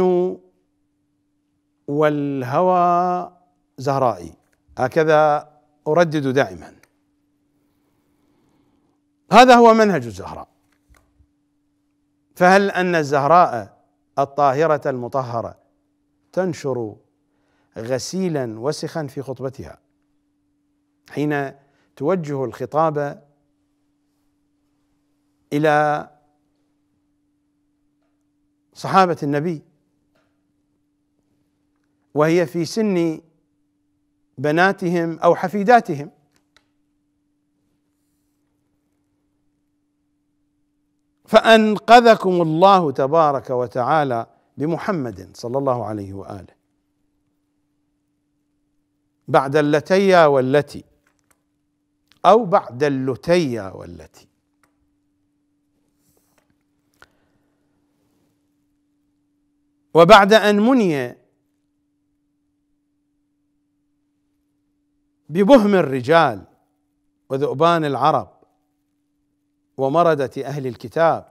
والهوى زهرائي هكذا اردد دائما هذا هو منهج الزهراء فهل ان الزهراء الطاهره المطهره تنشر غسيلا وسخا في خطبتها حين توجه الخطاب الى صحابة النبي وهي في سن بناتهم أو حفيداتهم فأنقذكم الله تبارك وتعالى بمحمد صلى الله عليه وآله بعد اللتيا والتي أو بعد اللتيا والتي وبعد ان مني ببهم الرجال وذؤبان العرب ومرده اهل الكتاب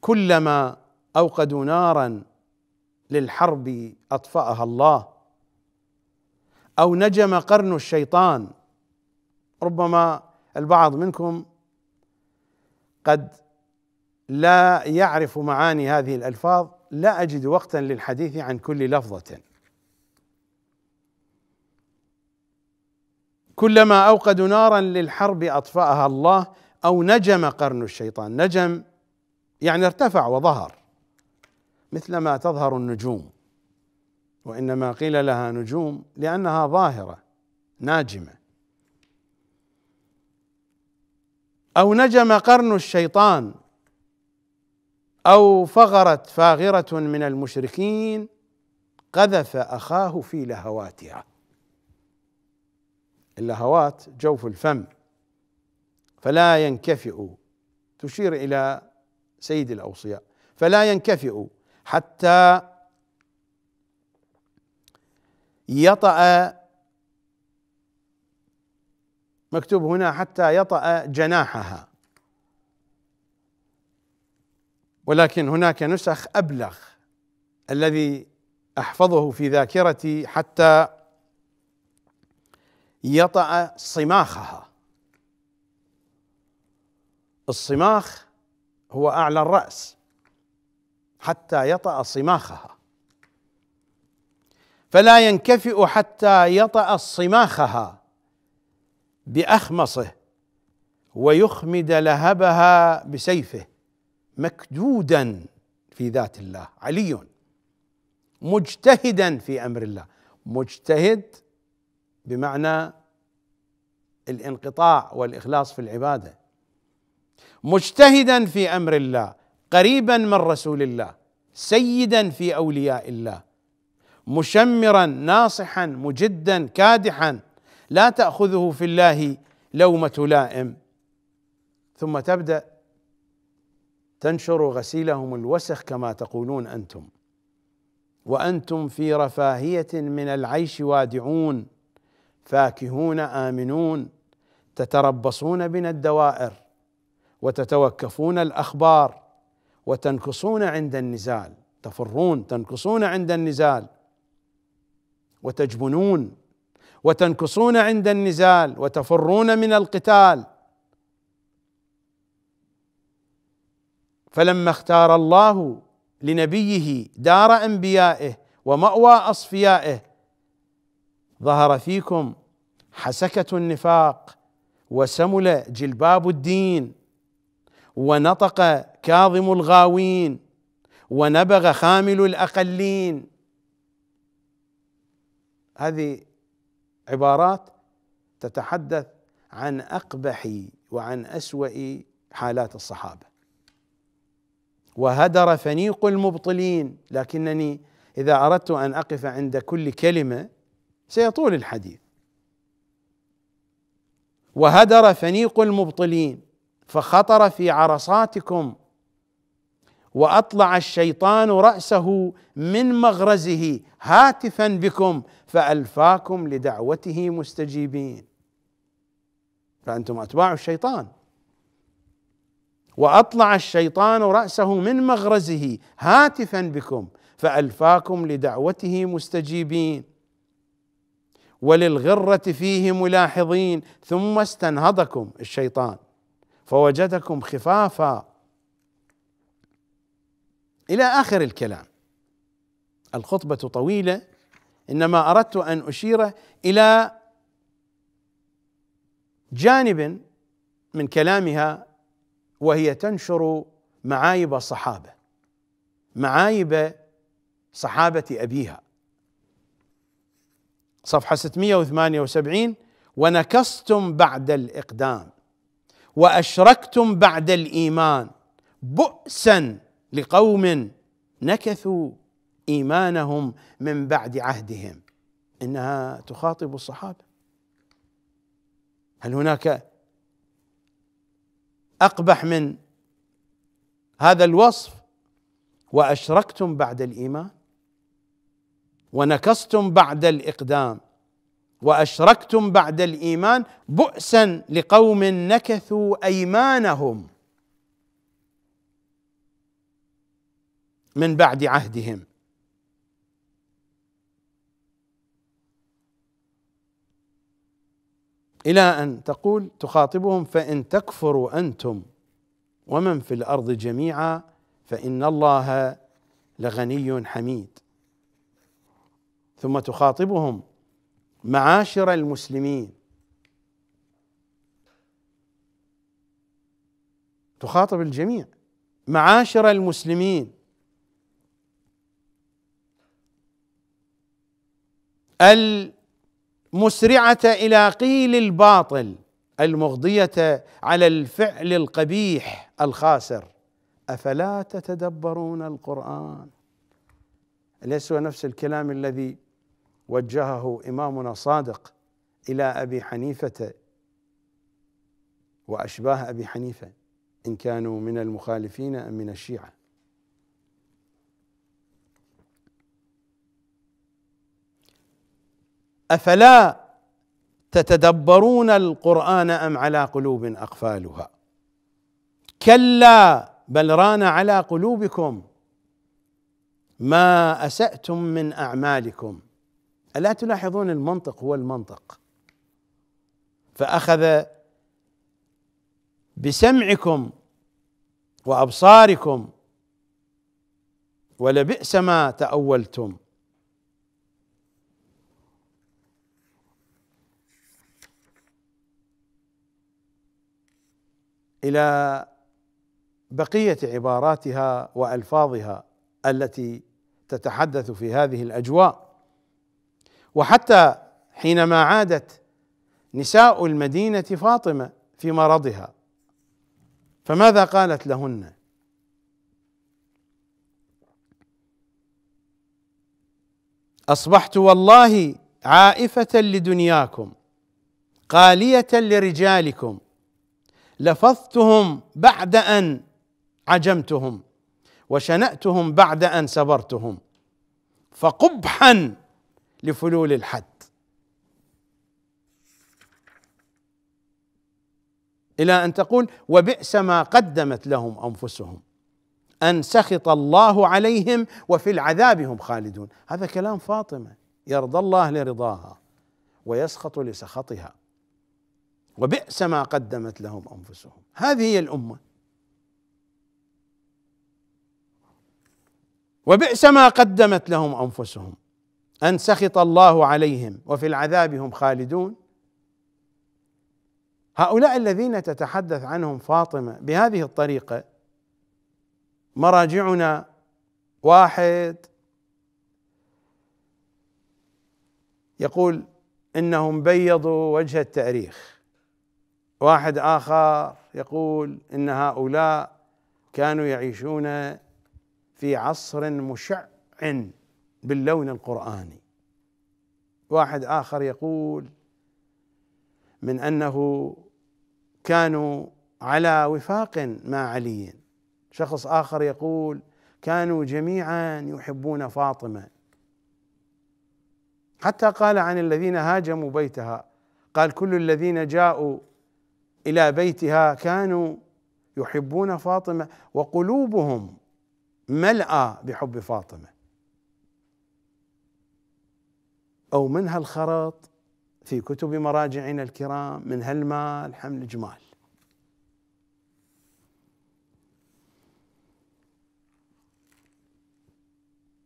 كلما اوقدوا نارا للحرب اطفاها الله او نجم قرن الشيطان ربما البعض منكم قد لا يعرف معاني هذه الالفاظ لا أجد وقتا للحديث عن كل لفظة كلما أوقدوا نارا للحرب أطفأها الله أو نجم قرن الشيطان نجم يعني ارتفع وظهر مثلما تظهر النجوم وإنما قيل لها نجوم لأنها ظاهرة ناجمة أو نجم قرن الشيطان أو فغرت فاغرة من المشركين قذف أخاه في لهواتها اللهوات جوف الفم فلا ينكفئ تشير إلى سيد الأوصياء فلا ينكفئ حتى يطأ مكتوب هنا حتى يطأ جناحها ولكن هناك نسخ أبلغ الذي أحفظه في ذاكرتي حتى يطأ صماخها الصماخ هو أعلى الرأس حتى يطأ صماخها فلا ينكفئ حتى يطأ صماخها بأخمصه ويخمد لهبها بسيفه مكدودا في ذات الله علي مجتهدا في امر الله مجتهد بمعنى الانقطاع والاخلاص في العباده مجتهدا في امر الله قريبا من رسول الله سيدا في اولياء الله مشمرا ناصحا مجدا كادحا لا تاخذه في الله لومه لائم ثم تبدا تنشر غسيلهم الوسخ كما تقولون انتم وانتم في رفاهيه من العيش وادعون فاكهون امنون تتربصون بنا الدوائر وتتوكفون الاخبار وتنكصون عند النزال تفرون تنكصون عند النزال وتجبنون وتنكصون عند النزال وتفرون من القتال فلما اختار الله لنبيه دار انبيائه وماوى اصفيائه ظهر فيكم حسكه النفاق وسمل جلباب الدين ونطق كاظم الغاوين ونبغ خامل الاقلين هذه عبارات تتحدث عن اقبح وعن اسوا حالات الصحابه وهدر فنيق المبطلين لكنني اذا اردت ان اقف عند كل كلمه سيطول الحديث وهدر فنيق المبطلين فخطر في عرصاتكم واطلع الشيطان راسه من مغرزه هاتفا بكم فالفاكم لدعوته مستجيبين فانتم اتباع الشيطان واطلع الشيطان راسه من مغرزه هاتفا بكم فالفاكم لدعوته مستجيبين وللغره فيه ملاحظين ثم استنهضكم الشيطان فوجدكم خفافا الى اخر الكلام الخطبه طويله انما اردت ان اشير الى جانب من كلامها وهي تنشر معايب الصحابه معايب صحابه ابيها صفحه 678 ونكصتم بعد الاقدام واشركتم بعد الايمان بؤسا لقوم نكثوا ايمانهم من بعد عهدهم انها تخاطب الصحابه هل هناك اقبح من هذا الوصف واشركتم بعد الايمان ونكصتم بعد الاقدام واشركتم بعد الايمان بؤسا لقوم نكثوا ايمانهم من بعد عهدهم إلى أن تقول تخاطبهم فإن تكفروا أنتم ومن في الأرض جميعا فإن الله لغني حميد ثم تخاطبهم معاشر المسلمين تخاطب الجميع معاشر المسلمين ال مسرعه الى قيل الباطل المغضيه على الفعل القبيح الخاسر افلا تتدبرون القران اليس هو نفس الكلام الذي وجهه امامنا صادق الى ابي حنيفه واشباه ابي حنيفه ان كانوا من المخالفين ام من الشيعه افلا تتدبرون القران ام على قلوب اقفالها كلا بل ران على قلوبكم ما اساتم من اعمالكم الا تلاحظون المنطق هو المنطق فاخذ بسمعكم وابصاركم ولبئس ما تاولتم الى بقيه عباراتها والفاظها التي تتحدث في هذه الاجواء وحتى حينما عادت نساء المدينه فاطمه في مرضها فماذا قالت لهن اصبحت والله عائفه لدنياكم قاليه لرجالكم لفظتهم بعد ان عجمتهم وشنأتهم بعد ان سبرتهم فقبحا لفلول الحد الى ان تقول وبئس ما قدمت لهم انفسهم ان سخط الله عليهم وفي العذاب هم خالدون هذا كلام فاطمه يرضى الله لرضاها ويسخط لسخطها وبئس ما قدمت لهم انفسهم هذه هي الامه وبئس ما قدمت لهم انفسهم ان سخط الله عليهم وفي العذاب هم خالدون هؤلاء الذين تتحدث عنهم فاطمه بهذه الطريقه مراجعنا واحد يقول انهم بيضوا وجه التاريخ واحد آخر يقول إن هؤلاء كانوا يعيشون في عصر مشع باللون القرآني واحد آخر يقول من أنه كانوا على وفاق مع علي شخص آخر يقول كانوا جميعا يحبون فاطمة حتى قال عن الذين هاجموا بيتها قال كل الذين جاءوا الى بيتها كانوا يحبون فاطمه وقلوبهم ملأى بحب فاطمه او منها الخرط في كتب مراجعنا الكرام من هالمال حمل جمال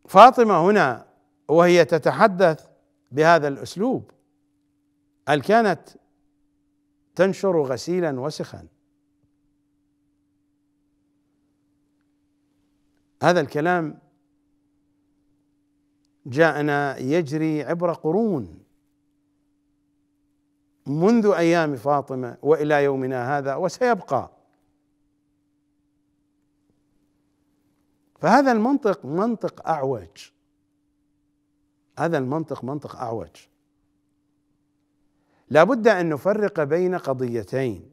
فاطمه هنا وهي تتحدث بهذا الاسلوب هل كانت تنشر غسيلا وسخا هذا الكلام جاءنا يجري عبر قرون منذ ايام فاطمه والى يومنا هذا وسيبقى فهذا المنطق منطق اعوج هذا المنطق منطق اعوج لابد ان نفرق بين قضيتين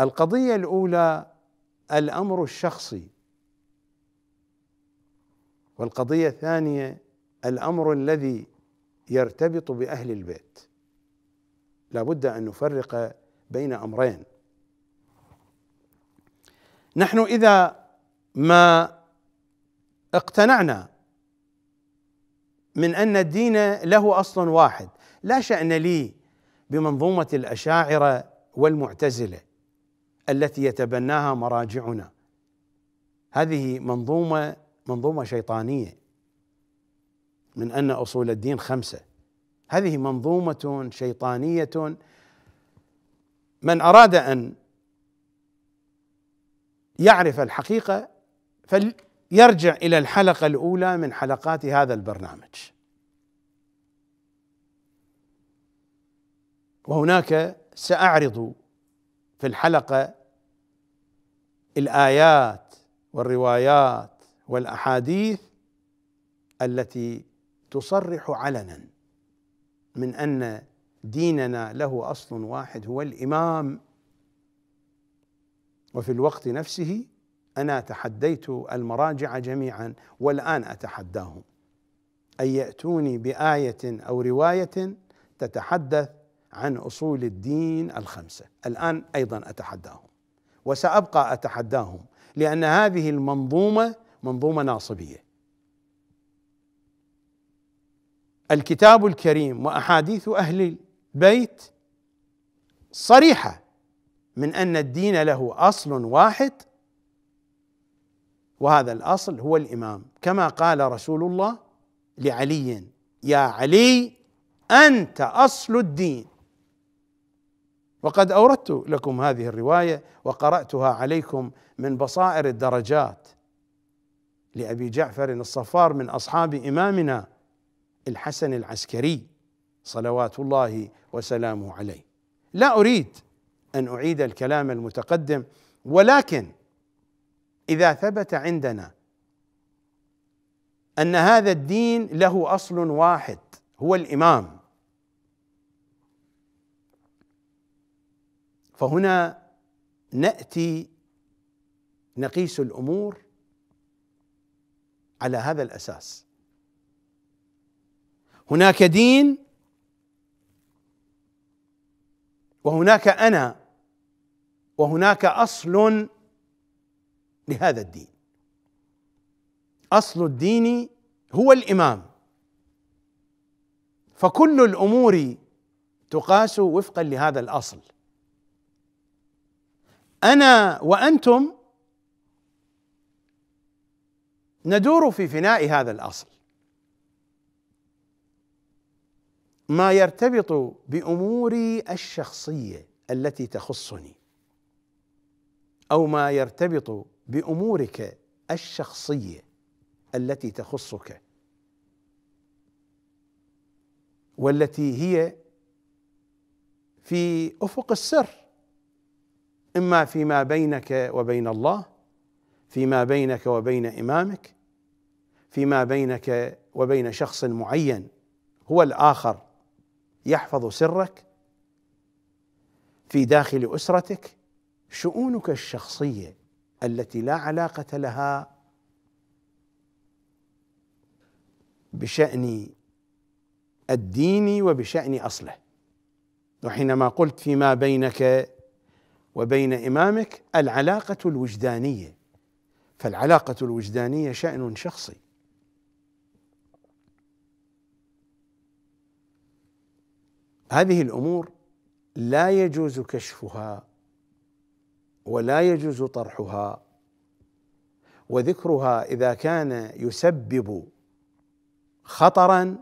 القضيه الاولى الامر الشخصي والقضيه الثانيه الامر الذي يرتبط باهل البيت لابد ان نفرق بين امرين نحن اذا ما اقتنعنا من ان الدين له اصل واحد لا شأن لي بمنظومة الأشاعرة والمعتزلة التي يتبناها مراجعنا هذه منظومة منظومة شيطانية من أن أصول الدين خمسة هذه منظومة شيطانية من أراد أن يعرف الحقيقة فليرجع إلى الحلقة الأولى من حلقات هذا البرنامج وهناك ساعرض في الحلقه الايات والروايات والاحاديث التي تصرح علنا من ان ديننا له اصل واحد هو الامام وفي الوقت نفسه انا تحديت المراجع جميعا والان اتحداهم ان ياتوني بايه او روايه تتحدث عن اصول الدين الخمسه، الان ايضا اتحداهم وسابقى اتحداهم لان هذه المنظومه منظومه ناصبيه. الكتاب الكريم واحاديث اهل البيت صريحه من ان الدين له اصل واحد وهذا الاصل هو الامام كما قال رسول الله لعلي يا علي انت اصل الدين وقد اوردت لكم هذه الروايه وقراتها عليكم من بصائر الدرجات لابي جعفر الصفار من اصحاب امامنا الحسن العسكري صلوات الله وسلامه عليه لا اريد ان اعيد الكلام المتقدم ولكن اذا ثبت عندنا ان هذا الدين له اصل واحد هو الامام فهنا ناتي نقيس الامور على هذا الاساس هناك دين وهناك انا وهناك اصل لهذا الدين اصل الدين هو الامام فكل الامور تقاس وفقا لهذا الاصل انا وانتم ندور في فناء هذا الاصل ما يرتبط باموري الشخصيه التي تخصني او ما يرتبط بامورك الشخصيه التي تخصك والتي هي في افق السر إما فيما بينك وبين الله فيما بينك وبين إمامك فيما بينك وبين شخص معين هو الآخر يحفظ سرك في داخل أسرتك شؤونك الشخصية التي لا علاقة لها بشأن الدين وبشأن أصله وحينما قلت فيما بينك وبين إمامك العلاقة الوجدانية فالعلاقة الوجدانية شأن شخصي هذه الأمور لا يجوز كشفها ولا يجوز طرحها وذكرها إذا كان يسبب خطرا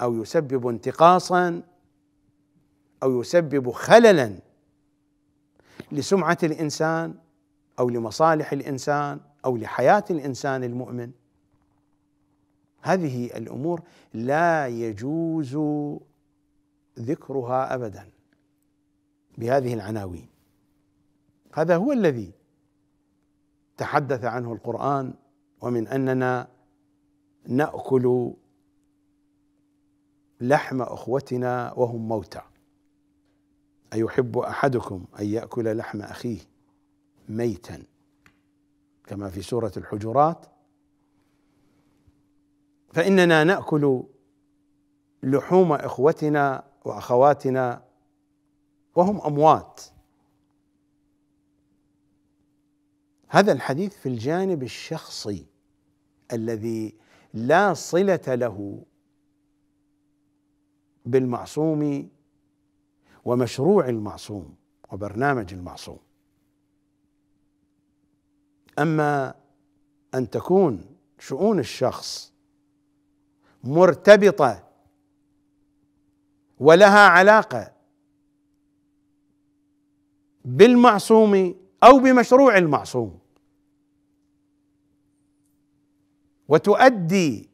أو يسبب انتقاصا أو يسبب خللا لسمعه الانسان او لمصالح الانسان او لحياه الانسان المؤمن هذه الامور لا يجوز ذكرها ابدا بهذه العناوين هذا هو الذي تحدث عنه القران ومن اننا ناكل لحم اخوتنا وهم موتى أيحب أحدكم أن يأكل لحم أخيه ميتا كما في سورة الحجرات فإننا نأكل لحوم إخوتنا وأخواتنا وهم أموات هذا الحديث في الجانب الشخصي الذي لا صلة له بالمعصوم ومشروع المعصوم وبرنامج المعصوم اما ان تكون شؤون الشخص مرتبطه ولها علاقه بالمعصوم او بمشروع المعصوم وتؤدي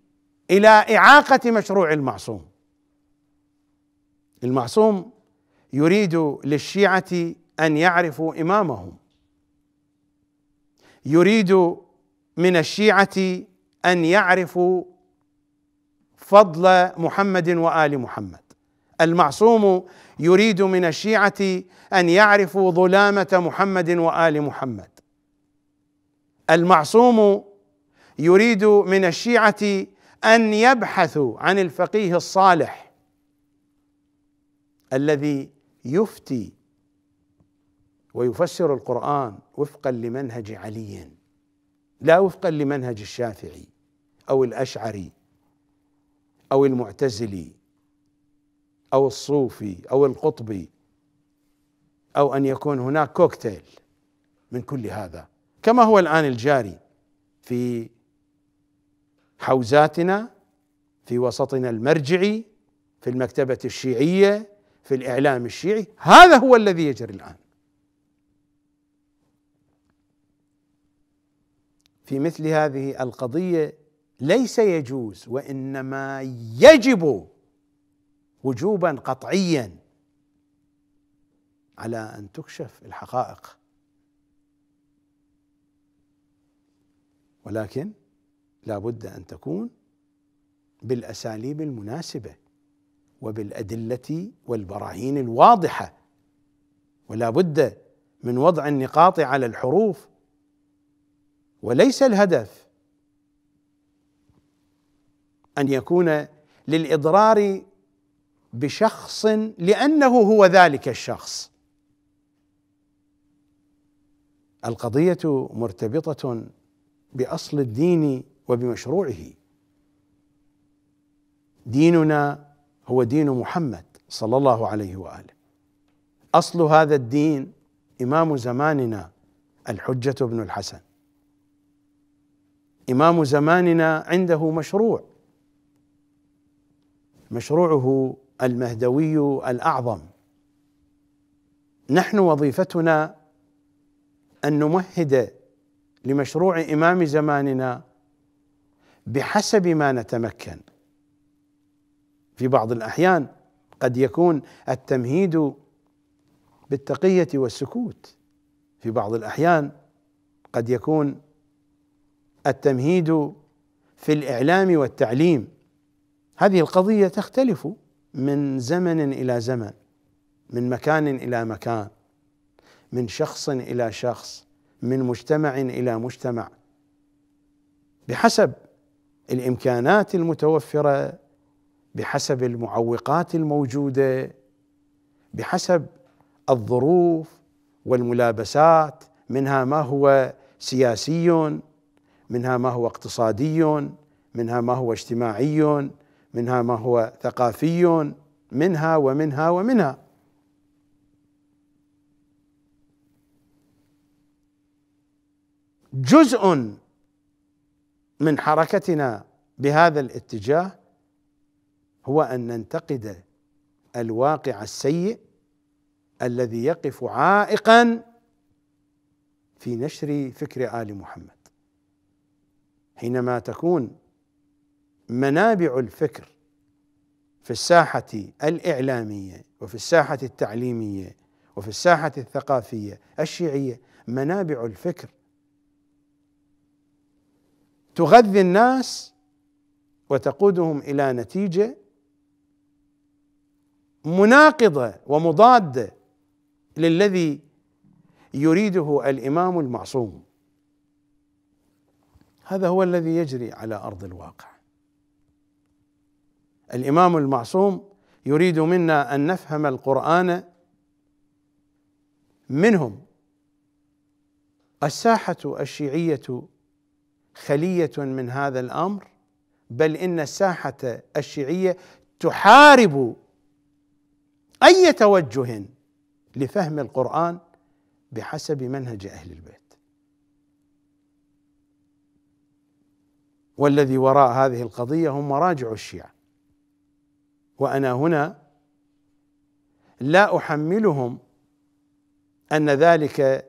الى اعاقه مشروع المعصوم المعصوم يريد للشيعه ان يعرفوا امامهم يريد من الشيعه ان يعرفوا فضل محمد وال محمد المعصوم يريد من الشيعه ان يعرفوا ظلامه محمد وال محمد المعصوم يريد من الشيعه ان يبحثوا عن الفقيه الصالح الذي يفتي ويفسر القرآن وفقا لمنهج علي لا وفقا لمنهج الشافعي أو الأشعري أو المعتزلي أو الصوفي أو القطبي أو أن يكون هناك كوكتيل من كل هذا كما هو الآن الجاري في حوزاتنا في وسطنا المرجعي في المكتبة الشيعية في الإعلام الشيعي هذا هو الذي يجري الآن في مثل هذه القضية ليس يجوز وإنما يجب وجوبا قطعيا على أن تكشف الحقائق ولكن لا بد أن تكون بالأساليب المناسبة وبالادله والبراهين الواضحه ولا بد من وضع النقاط على الحروف وليس الهدف ان يكون للاضرار بشخص لانه هو ذلك الشخص القضيه مرتبطه باصل الدين وبمشروعه ديننا هو دين محمد صلى الله عليه واله اصل هذا الدين امام زماننا الحجه بن الحسن امام زماننا عنده مشروع مشروعه المهدوي الاعظم نحن وظيفتنا ان نمهد لمشروع امام زماننا بحسب ما نتمكن في بعض الأحيان قد يكون التمهيد بالتقية والسكوت في بعض الأحيان قد يكون التمهيد في الإعلام والتعليم هذه القضية تختلف من زمن إلى زمن من مكان إلى مكان من شخص إلى شخص من مجتمع إلى مجتمع بحسب الإمكانات المتوفرة بحسب المعوقات الموجوده بحسب الظروف والملابسات منها ما هو سياسي منها ما هو اقتصادي منها ما هو اجتماعي منها ما هو ثقافي منها ومنها ومنها جزء من حركتنا بهذا الاتجاه هو ان ننتقد الواقع السيء الذي يقف عائقا في نشر فكر ال محمد حينما تكون منابع الفكر في الساحه الاعلاميه وفي الساحه التعليميه وفي الساحه الثقافيه الشيعيه منابع الفكر تغذي الناس وتقودهم الى نتيجه مناقضه ومضاده للذي يريده الامام المعصوم هذا هو الذي يجري على ارض الواقع الامام المعصوم يريد منا ان نفهم القران منهم الساحه الشيعيه خليه من هذا الامر بل ان الساحه الشيعيه تحارب اي توجه لفهم القران بحسب منهج اهل البيت والذي وراء هذه القضيه هم مراجع الشيعه وانا هنا لا احملهم ان ذلك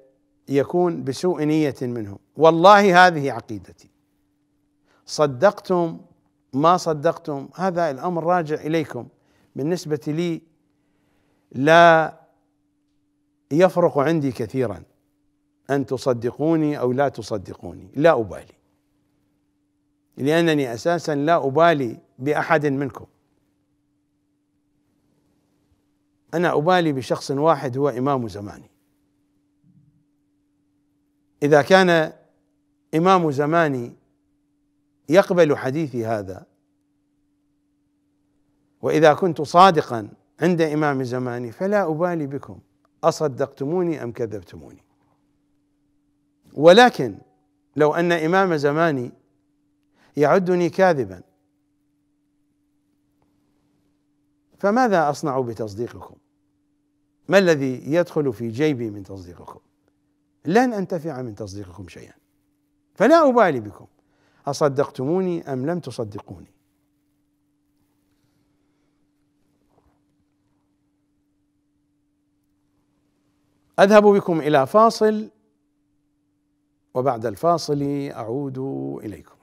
يكون بسوء نيه منهم والله هذه عقيدتي صدقتم ما صدقتم هذا الامر راجع اليكم بالنسبه لي لا يفرق عندي كثيرا ان تصدقوني او لا تصدقوني لا ابالي لانني اساسا لا ابالي باحد منكم انا ابالي بشخص واحد هو امام زماني اذا كان امام زماني يقبل حديثي هذا واذا كنت صادقا عند إمام زماني فلا أبالي بكم أصدقتموني أم كذبتموني ولكن لو أن إمام زماني يعدني كاذبا فماذا أصنع بتصديقكم ما الذي يدخل في جيبي من تصديقكم لن أنتفع من تصديقكم شيئا فلا أبالي بكم أصدقتموني أم لم تصدقوني اذهب بكم الى فاصل وبعد الفاصل اعود اليكم